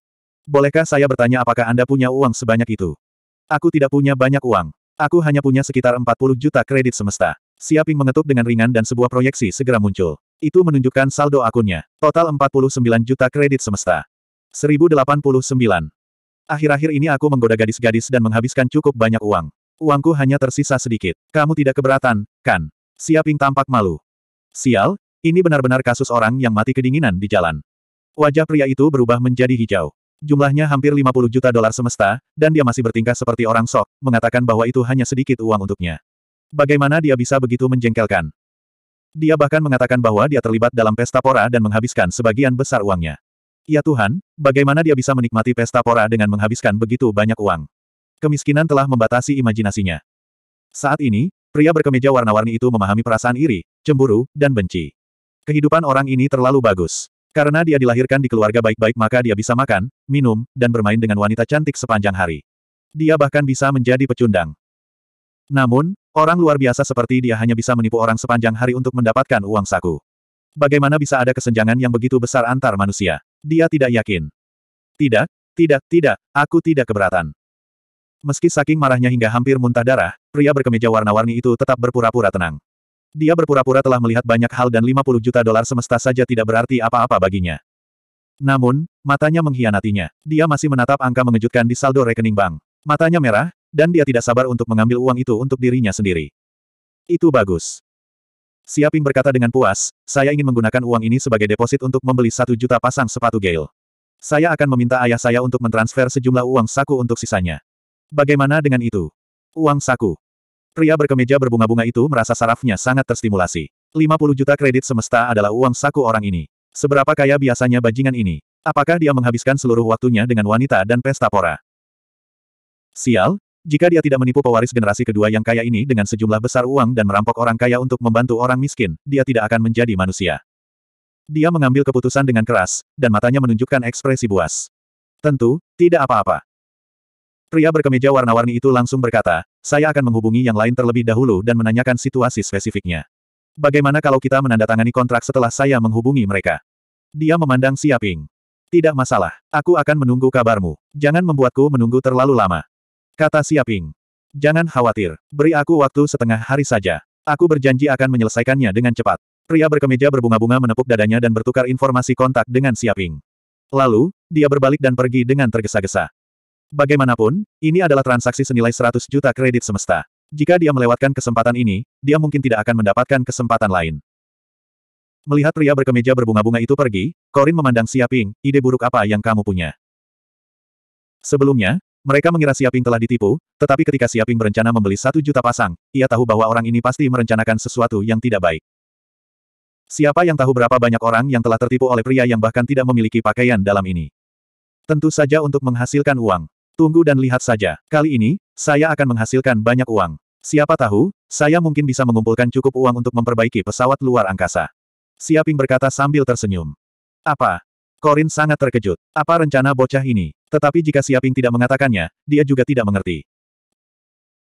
Bolehkah saya bertanya apakah Anda punya uang sebanyak itu? Aku tidak punya banyak uang. Aku hanya punya sekitar 40 juta kredit semesta. Siaping mengetuk dengan ringan dan sebuah proyeksi segera muncul. Itu menunjukkan saldo akunnya. Total 49 juta kredit semesta. 1089. Akhir-akhir ini aku menggoda gadis-gadis dan menghabiskan cukup banyak uang. Uangku hanya tersisa sedikit. Kamu tidak keberatan, kan? Siaping tampak malu. Sial, ini benar-benar kasus orang yang mati kedinginan di jalan. Wajah pria itu berubah menjadi hijau. Jumlahnya hampir 50 juta dolar semesta, dan dia masih bertingkah seperti orang sok, mengatakan bahwa itu hanya sedikit uang untuknya. Bagaimana dia bisa begitu menjengkelkan? Dia bahkan mengatakan bahwa dia terlibat dalam pesta pora dan menghabiskan sebagian besar uangnya. Ya Tuhan, bagaimana dia bisa menikmati pesta pora dengan menghabiskan begitu banyak uang? Kemiskinan telah membatasi imajinasinya. Saat ini, pria berkemeja warna-warni itu memahami perasaan iri, cemburu, dan benci. Kehidupan orang ini terlalu bagus. Karena dia dilahirkan di keluarga baik-baik maka dia bisa makan, minum, dan bermain dengan wanita cantik sepanjang hari. Dia bahkan bisa menjadi pecundang. Namun, orang luar biasa seperti dia hanya bisa menipu orang sepanjang hari untuk mendapatkan uang saku. Bagaimana bisa ada kesenjangan yang begitu besar antar manusia? Dia tidak yakin. Tidak, tidak, tidak, aku tidak keberatan. Meski saking marahnya hingga hampir muntah darah, pria berkemeja warna-warni itu tetap berpura-pura tenang. Dia berpura-pura telah melihat banyak hal dan 50 juta dolar semesta saja tidak berarti apa-apa baginya. Namun, matanya mengkhianatinya. Dia masih menatap angka mengejutkan di saldo rekening bank. Matanya merah, dan dia tidak sabar untuk mengambil uang itu untuk dirinya sendiri. Itu bagus. Siaping berkata dengan puas, saya ingin menggunakan uang ini sebagai deposit untuk membeli satu juta pasang sepatu Gale. Saya akan meminta ayah saya untuk mentransfer sejumlah uang saku untuk sisanya. Bagaimana dengan itu? Uang saku. Pria berkemeja berbunga-bunga itu merasa sarafnya sangat terstimulasi. 50 juta kredit semesta adalah uang saku orang ini. Seberapa kaya biasanya bajingan ini? Apakah dia menghabiskan seluruh waktunya dengan wanita dan pesta pora? Sial, jika dia tidak menipu pewaris generasi kedua yang kaya ini dengan sejumlah besar uang dan merampok orang kaya untuk membantu orang miskin, dia tidak akan menjadi manusia. Dia mengambil keputusan dengan keras, dan matanya menunjukkan ekspresi buas. Tentu, tidak apa-apa. Pria berkemeja warna-warni itu langsung berkata, saya akan menghubungi yang lain terlebih dahulu dan menanyakan situasi spesifiknya. Bagaimana kalau kita menandatangani kontrak setelah saya menghubungi mereka? Dia memandang Siaping. Tidak masalah, aku akan menunggu kabarmu. Jangan membuatku menunggu terlalu lama. Kata Siaping. Jangan khawatir, beri aku waktu setengah hari saja. Aku berjanji akan menyelesaikannya dengan cepat. Pria berkemeja berbunga-bunga menepuk dadanya dan bertukar informasi kontak dengan Siaping. Lalu, dia berbalik dan pergi dengan tergesa-gesa. Bagaimanapun, ini adalah transaksi senilai 100 juta kredit semesta. Jika dia melewatkan kesempatan ini, dia mungkin tidak akan mendapatkan kesempatan lain. Melihat pria berkemeja berbunga-bunga itu pergi, Corin memandang Siaping, ide buruk apa yang kamu punya. Sebelumnya, mereka mengira Siaping telah ditipu, tetapi ketika Siaping berencana membeli satu juta pasang, ia tahu bahwa orang ini pasti merencanakan sesuatu yang tidak baik. Siapa yang tahu berapa banyak orang yang telah tertipu oleh pria yang bahkan tidak memiliki pakaian dalam ini. Tentu saja untuk menghasilkan uang. Tunggu dan lihat saja. Kali ini, saya akan menghasilkan banyak uang. Siapa tahu, saya mungkin bisa mengumpulkan cukup uang untuk memperbaiki pesawat luar angkasa. Siaping berkata sambil tersenyum. Apa? Korin sangat terkejut. Apa rencana bocah ini? Tetapi jika Siaping tidak mengatakannya, dia juga tidak mengerti.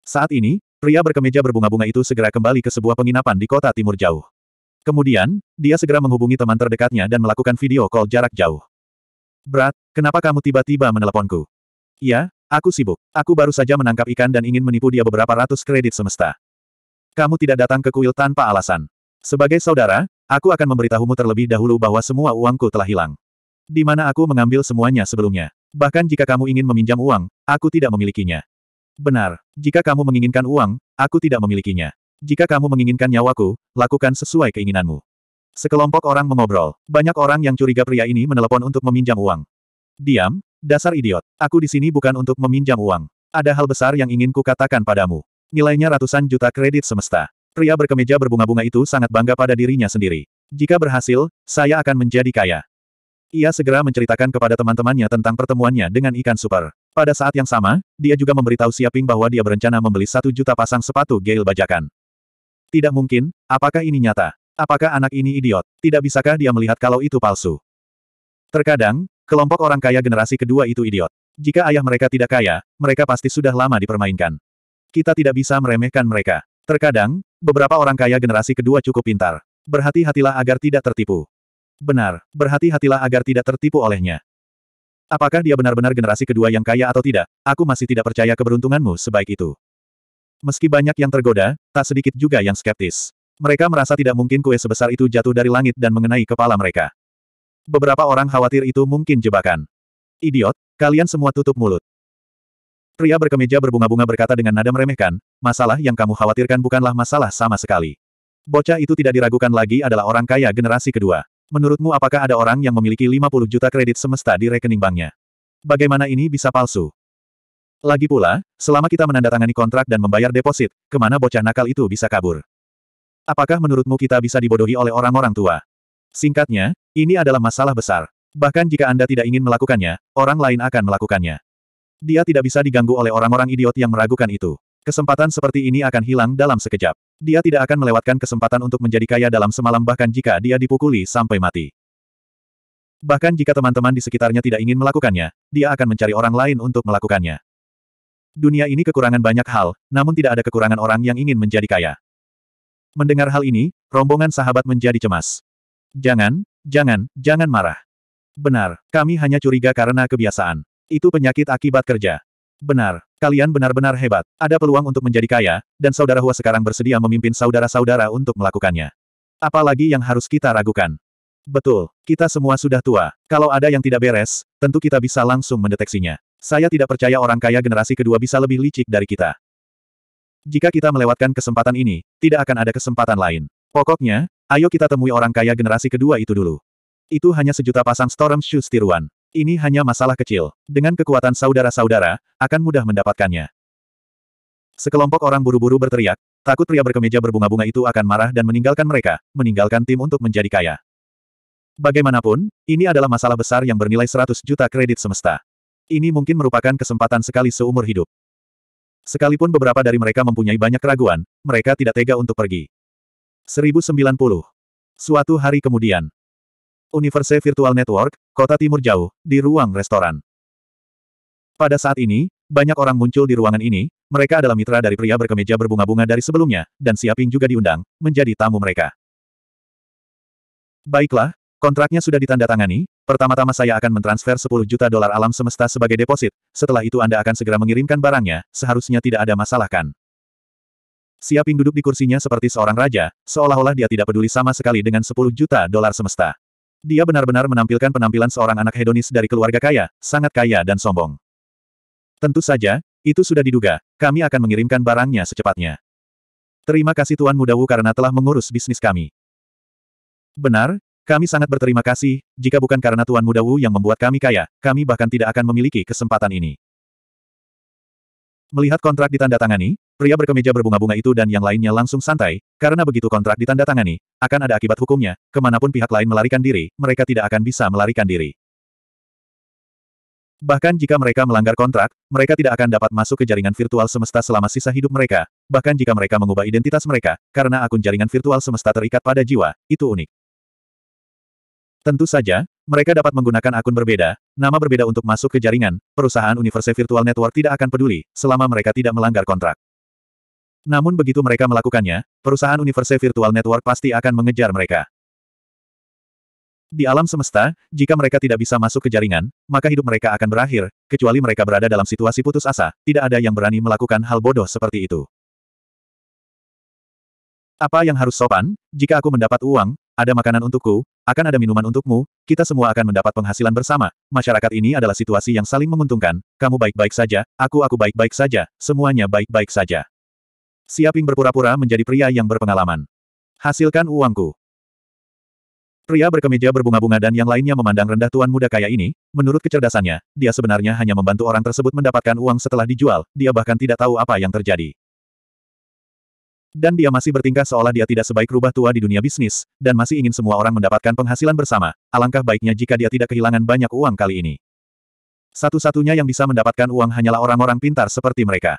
Saat ini, pria berkemeja berbunga-bunga itu segera kembali ke sebuah penginapan di kota timur jauh. Kemudian, dia segera menghubungi teman terdekatnya dan melakukan video call jarak jauh. Brad, kenapa kamu tiba-tiba meneleponku? Ya, aku sibuk. Aku baru saja menangkap ikan dan ingin menipu dia beberapa ratus kredit semesta. Kamu tidak datang ke kuil tanpa alasan. Sebagai saudara, aku akan memberitahumu terlebih dahulu bahwa semua uangku telah hilang. Di mana aku mengambil semuanya sebelumnya. Bahkan jika kamu ingin meminjam uang, aku tidak memilikinya. Benar, jika kamu menginginkan uang, aku tidak memilikinya. Jika kamu menginginkan nyawaku, lakukan sesuai keinginanmu. Sekelompok orang mengobrol. Banyak orang yang curiga pria ini menelepon untuk meminjam uang. Diam, dasar idiot. Aku di sini bukan untuk meminjam uang. Ada hal besar yang ingin ku katakan padamu. Nilainya ratusan juta kredit semesta. Pria berkemeja berbunga-bunga itu sangat bangga pada dirinya sendiri. Jika berhasil, saya akan menjadi kaya. Ia segera menceritakan kepada teman-temannya tentang pertemuannya dengan ikan super. Pada saat yang sama, dia juga memberitahu Siaping bahwa dia berencana membeli satu juta pasang sepatu Gale bajakan. Tidak mungkin, apakah ini nyata? Apakah anak ini idiot? Tidak bisakah dia melihat kalau itu palsu? Terkadang, kelompok orang kaya generasi kedua itu idiot. Jika ayah mereka tidak kaya, mereka pasti sudah lama dipermainkan. Kita tidak bisa meremehkan mereka. Terkadang, beberapa orang kaya generasi kedua cukup pintar. Berhati-hatilah agar tidak tertipu. Benar, berhati-hatilah agar tidak tertipu olehnya. Apakah dia benar-benar generasi kedua yang kaya atau tidak, aku masih tidak percaya keberuntunganmu sebaik itu. Meski banyak yang tergoda, tak sedikit juga yang skeptis. Mereka merasa tidak mungkin kue sebesar itu jatuh dari langit dan mengenai kepala mereka. Beberapa orang khawatir itu mungkin jebakan. Idiot, kalian semua tutup mulut. Pria berkemeja berbunga-bunga berkata dengan nada meremehkan, masalah yang kamu khawatirkan bukanlah masalah sama sekali. Bocah itu tidak diragukan lagi adalah orang kaya generasi kedua. Menurutmu apakah ada orang yang memiliki 50 juta kredit semesta di rekening banknya? Bagaimana ini bisa palsu? Lagi pula, selama kita menandatangani kontrak dan membayar deposit, kemana bocah nakal itu bisa kabur? Apakah menurutmu kita bisa dibodohi oleh orang-orang tua? Singkatnya, ini adalah masalah besar. Bahkan jika Anda tidak ingin melakukannya, orang lain akan melakukannya. Dia tidak bisa diganggu oleh orang-orang idiot yang meragukan itu. Kesempatan seperti ini akan hilang dalam sekejap. Dia tidak akan melewatkan kesempatan untuk menjadi kaya dalam semalam bahkan jika dia dipukuli sampai mati. Bahkan jika teman-teman di sekitarnya tidak ingin melakukannya, dia akan mencari orang lain untuk melakukannya. Dunia ini kekurangan banyak hal, namun tidak ada kekurangan orang yang ingin menjadi kaya. Mendengar hal ini, rombongan sahabat menjadi cemas. Jangan, jangan, jangan marah. Benar, kami hanya curiga karena kebiasaan. Itu penyakit akibat kerja. Benar, kalian benar-benar hebat. Ada peluang untuk menjadi kaya, dan saudara Hua sekarang bersedia memimpin saudara-saudara untuk melakukannya. Apalagi yang harus kita ragukan? Betul, kita semua sudah tua. Kalau ada yang tidak beres, tentu kita bisa langsung mendeteksinya. Saya tidak percaya orang kaya generasi kedua bisa lebih licik dari kita. Jika kita melewatkan kesempatan ini, tidak akan ada kesempatan lain. Pokoknya, ayo kita temui orang kaya generasi kedua itu dulu. Itu hanya sejuta pasang storm shoes tiruan. Ini hanya masalah kecil. Dengan kekuatan saudara-saudara, akan mudah mendapatkannya. Sekelompok orang buru-buru berteriak, takut pria berkemeja berbunga-bunga itu akan marah dan meninggalkan mereka, meninggalkan tim untuk menjadi kaya. Bagaimanapun, ini adalah masalah besar yang bernilai 100 juta kredit semesta. Ini mungkin merupakan kesempatan sekali seumur hidup. Sekalipun beberapa dari mereka mempunyai banyak keraguan, mereka tidak tega untuk pergi. 1090. Suatu hari kemudian, Universe Virtual Network, Kota Timur Jauh, di ruang restoran. Pada saat ini, banyak orang muncul di ruangan ini, mereka adalah mitra dari pria berkemeja berbunga-bunga dari sebelumnya, dan Siaping juga diundang, menjadi tamu mereka. Baiklah, kontraknya sudah ditandatangani, pertama-tama saya akan mentransfer 10 juta dolar alam semesta sebagai deposit, setelah itu Anda akan segera mengirimkan barangnya, seharusnya tidak ada masalah kan? Siaping duduk di kursinya seperti seorang raja, seolah-olah dia tidak peduli sama sekali dengan 10 juta dolar semesta. Dia benar-benar menampilkan penampilan seorang anak hedonis dari keluarga kaya, sangat kaya dan sombong. Tentu saja, itu sudah diduga, kami akan mengirimkan barangnya secepatnya. Terima kasih Tuan Mudawu karena telah mengurus bisnis kami. Benar, kami sangat berterima kasih, jika bukan karena Tuan Mudawu yang membuat kami kaya, kami bahkan tidak akan memiliki kesempatan ini. Melihat kontrak ditandatangani, pria berkemeja berbunga-bunga itu dan yang lainnya langsung santai, karena begitu kontrak ditandatangani, akan ada akibat hukumnya, kemanapun pihak lain melarikan diri, mereka tidak akan bisa melarikan diri. Bahkan jika mereka melanggar kontrak, mereka tidak akan dapat masuk ke jaringan virtual semesta selama sisa hidup mereka, bahkan jika mereka mengubah identitas mereka, karena akun jaringan virtual semesta terikat pada jiwa, itu unik. Tentu saja, mereka dapat menggunakan akun berbeda, nama berbeda untuk masuk ke jaringan, perusahaan Universe Virtual Network tidak akan peduli, selama mereka tidak melanggar kontrak. Namun begitu mereka melakukannya, perusahaan Universe Virtual Network pasti akan mengejar mereka. Di alam semesta, jika mereka tidak bisa masuk ke jaringan, maka hidup mereka akan berakhir, kecuali mereka berada dalam situasi putus asa, tidak ada yang berani melakukan hal bodoh seperti itu. Apa yang harus sopan, jika aku mendapat uang, ada makanan untukku, akan ada minuman untukmu, kita semua akan mendapat penghasilan bersama. Masyarakat ini adalah situasi yang saling menguntungkan, kamu baik-baik saja, aku-aku baik-baik saja, semuanya baik-baik saja. Siaping berpura-pura menjadi pria yang berpengalaman. Hasilkan uangku. Pria berkemeja berbunga-bunga dan yang lainnya memandang rendah tuan muda kaya ini, menurut kecerdasannya, dia sebenarnya hanya membantu orang tersebut mendapatkan uang setelah dijual, dia bahkan tidak tahu apa yang terjadi. Dan dia masih bertingkah seolah dia tidak sebaik rubah tua di dunia bisnis, dan masih ingin semua orang mendapatkan penghasilan bersama. Alangkah baiknya jika dia tidak kehilangan banyak uang kali ini. Satu-satunya yang bisa mendapatkan uang hanyalah orang-orang pintar seperti mereka.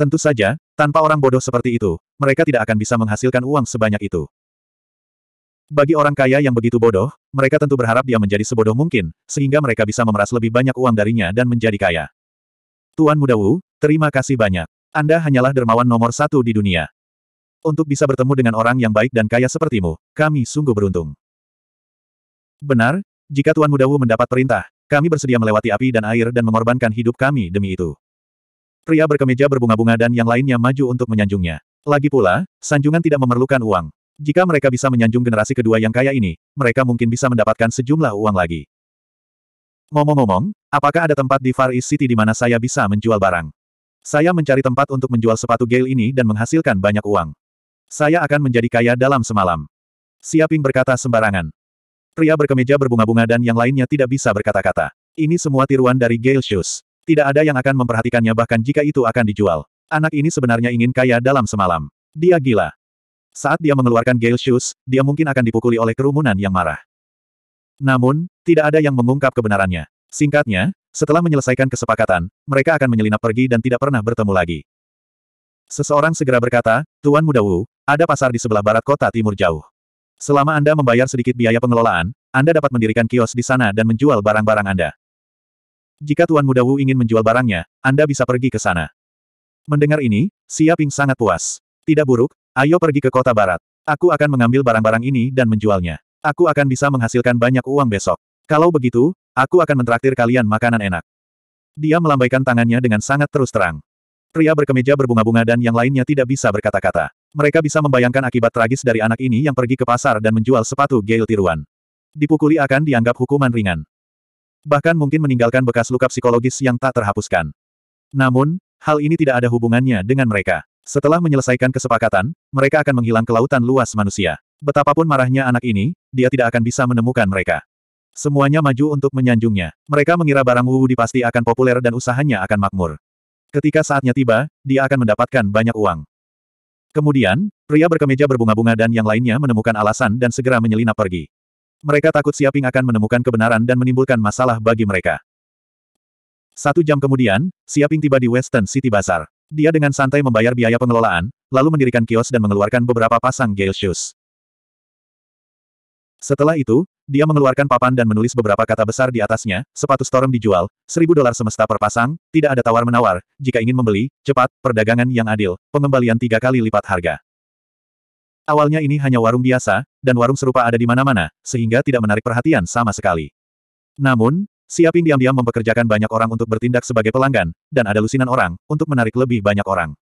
Tentu saja, tanpa orang bodoh seperti itu, mereka tidak akan bisa menghasilkan uang sebanyak itu. Bagi orang kaya yang begitu bodoh, mereka tentu berharap dia menjadi sebodoh mungkin, sehingga mereka bisa memeras lebih banyak uang darinya dan menjadi kaya. Tuan Muda Wu, terima kasih banyak. Anda hanyalah dermawan nomor satu di dunia. Untuk bisa bertemu dengan orang yang baik dan kaya sepertimu, kami sungguh beruntung. Benar, jika Tuan Mudawu mendapat perintah, kami bersedia melewati api dan air dan mengorbankan hidup kami demi itu. Pria berkemeja berbunga-bunga dan yang lainnya maju untuk menyanjungnya. Lagi pula, sanjungan tidak memerlukan uang. Jika mereka bisa menyanjung generasi kedua yang kaya ini, mereka mungkin bisa mendapatkan sejumlah uang lagi. Ngomong-ngomong, apakah ada tempat di Far East City di mana saya bisa menjual barang? Saya mencari tempat untuk menjual sepatu Gale ini dan menghasilkan banyak uang. Saya akan menjadi kaya dalam semalam. Siaping berkata sembarangan. Pria berkemeja berbunga-bunga dan yang lainnya tidak bisa berkata-kata. Ini semua tiruan dari Gale Shoes. Tidak ada yang akan memperhatikannya bahkan jika itu akan dijual. Anak ini sebenarnya ingin kaya dalam semalam. Dia gila. Saat dia mengeluarkan Gale Shoes, dia mungkin akan dipukuli oleh kerumunan yang marah. Namun, tidak ada yang mengungkap kebenarannya. Singkatnya, setelah menyelesaikan kesepakatan, mereka akan menyelinap pergi dan tidak pernah bertemu lagi. Seseorang segera berkata, Tuan Muda Wu, ada pasar di sebelah barat kota timur jauh. Selama Anda membayar sedikit biaya pengelolaan, Anda dapat mendirikan kios di sana dan menjual barang-barang Anda. Jika Tuan Muda Wu ingin menjual barangnya, Anda bisa pergi ke sana. Mendengar ini, Xia Ping sangat puas. Tidak buruk, ayo pergi ke kota barat. Aku akan mengambil barang-barang ini dan menjualnya. Aku akan bisa menghasilkan banyak uang besok. Kalau begitu, Aku akan mentraktir kalian makanan enak. Dia melambaikan tangannya dengan sangat terus terang. Pria berkemeja berbunga-bunga dan yang lainnya tidak bisa berkata-kata. Mereka bisa membayangkan akibat tragis dari anak ini yang pergi ke pasar dan menjual sepatu gel tiruan. Dipukuli akan dianggap hukuman ringan. Bahkan mungkin meninggalkan bekas luka psikologis yang tak terhapuskan. Namun, hal ini tidak ada hubungannya dengan mereka. Setelah menyelesaikan kesepakatan, mereka akan menghilang ke lautan luas manusia. Betapapun marahnya anak ini, dia tidak akan bisa menemukan mereka. Semuanya maju untuk menyanjungnya. Mereka mengira barang Wu dipasti akan populer dan usahanya akan makmur. Ketika saatnya tiba, dia akan mendapatkan banyak uang. Kemudian, pria berkemeja berbunga-bunga dan yang lainnya menemukan alasan dan segera menyelinap pergi. Mereka takut Siaping akan menemukan kebenaran dan menimbulkan masalah bagi mereka. Satu jam kemudian, Siaping tiba di Western City Bazaar. Dia dengan santai membayar biaya pengelolaan, lalu mendirikan kios dan mengeluarkan beberapa pasang Gale Shoes. Setelah itu, dia mengeluarkan papan dan menulis beberapa kata besar di atasnya, sepatu storm dijual, seribu dolar semesta per pasang, tidak ada tawar-menawar, jika ingin membeli, cepat, perdagangan yang adil, pengembalian tiga kali lipat harga. Awalnya ini hanya warung biasa, dan warung serupa ada di mana-mana, sehingga tidak menarik perhatian sama sekali. Namun, Siaping diam-diam mempekerjakan banyak orang untuk bertindak sebagai pelanggan, dan ada lusinan orang, untuk menarik lebih banyak orang.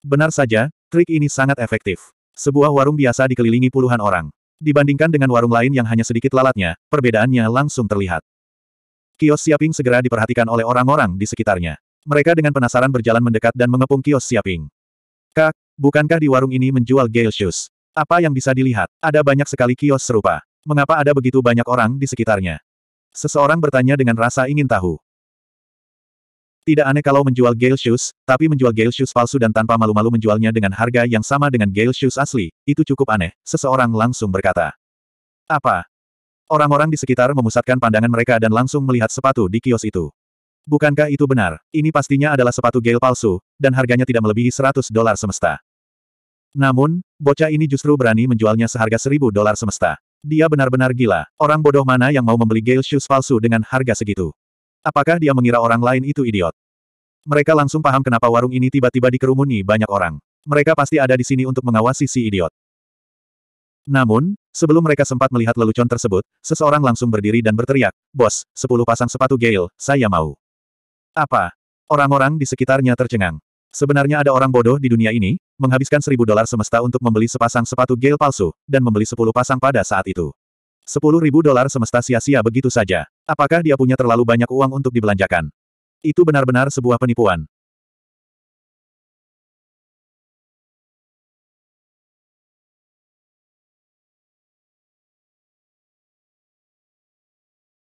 Benar saja, trik ini sangat efektif. Sebuah warung biasa dikelilingi puluhan orang. Dibandingkan dengan warung lain yang hanya sedikit lalatnya, perbedaannya langsung terlihat. Kios Siaping segera diperhatikan oleh orang-orang di sekitarnya. Mereka dengan penasaran berjalan mendekat dan mengepung kios Siaping. Kak, bukankah di warung ini menjual Gale Shoes? Apa yang bisa dilihat? Ada banyak sekali kios serupa. Mengapa ada begitu banyak orang di sekitarnya? Seseorang bertanya dengan rasa ingin tahu. Tidak aneh kalau menjual Gale Shoes, tapi menjual Gale Shoes palsu dan tanpa malu-malu menjualnya dengan harga yang sama dengan Gale Shoes asli, itu cukup aneh, seseorang langsung berkata. Apa? Orang-orang di sekitar memusatkan pandangan mereka dan langsung melihat sepatu di kios itu. Bukankah itu benar? Ini pastinya adalah sepatu Gale palsu, dan harganya tidak melebihi 100 dolar semesta. Namun, bocah ini justru berani menjualnya seharga 1000 dolar semesta. Dia benar-benar gila. Orang bodoh mana yang mau membeli Gale Shoes palsu dengan harga segitu? Apakah dia mengira orang lain itu idiot? Mereka langsung paham kenapa warung ini tiba-tiba dikerumuni banyak orang. Mereka pasti ada di sini untuk mengawasi si idiot. Namun, sebelum mereka sempat melihat lelucon tersebut, seseorang langsung berdiri dan berteriak, Bos, sepuluh pasang sepatu gel, saya mau. Apa? Orang-orang di sekitarnya tercengang. Sebenarnya ada orang bodoh di dunia ini, menghabiskan seribu dolar semesta untuk membeli sepasang sepatu gel palsu, dan membeli sepuluh pasang pada saat itu. Sepuluh ribu dolar semesta sia-sia begitu saja. Apakah dia punya terlalu banyak uang untuk dibelanjakan? Itu benar-benar sebuah penipuan.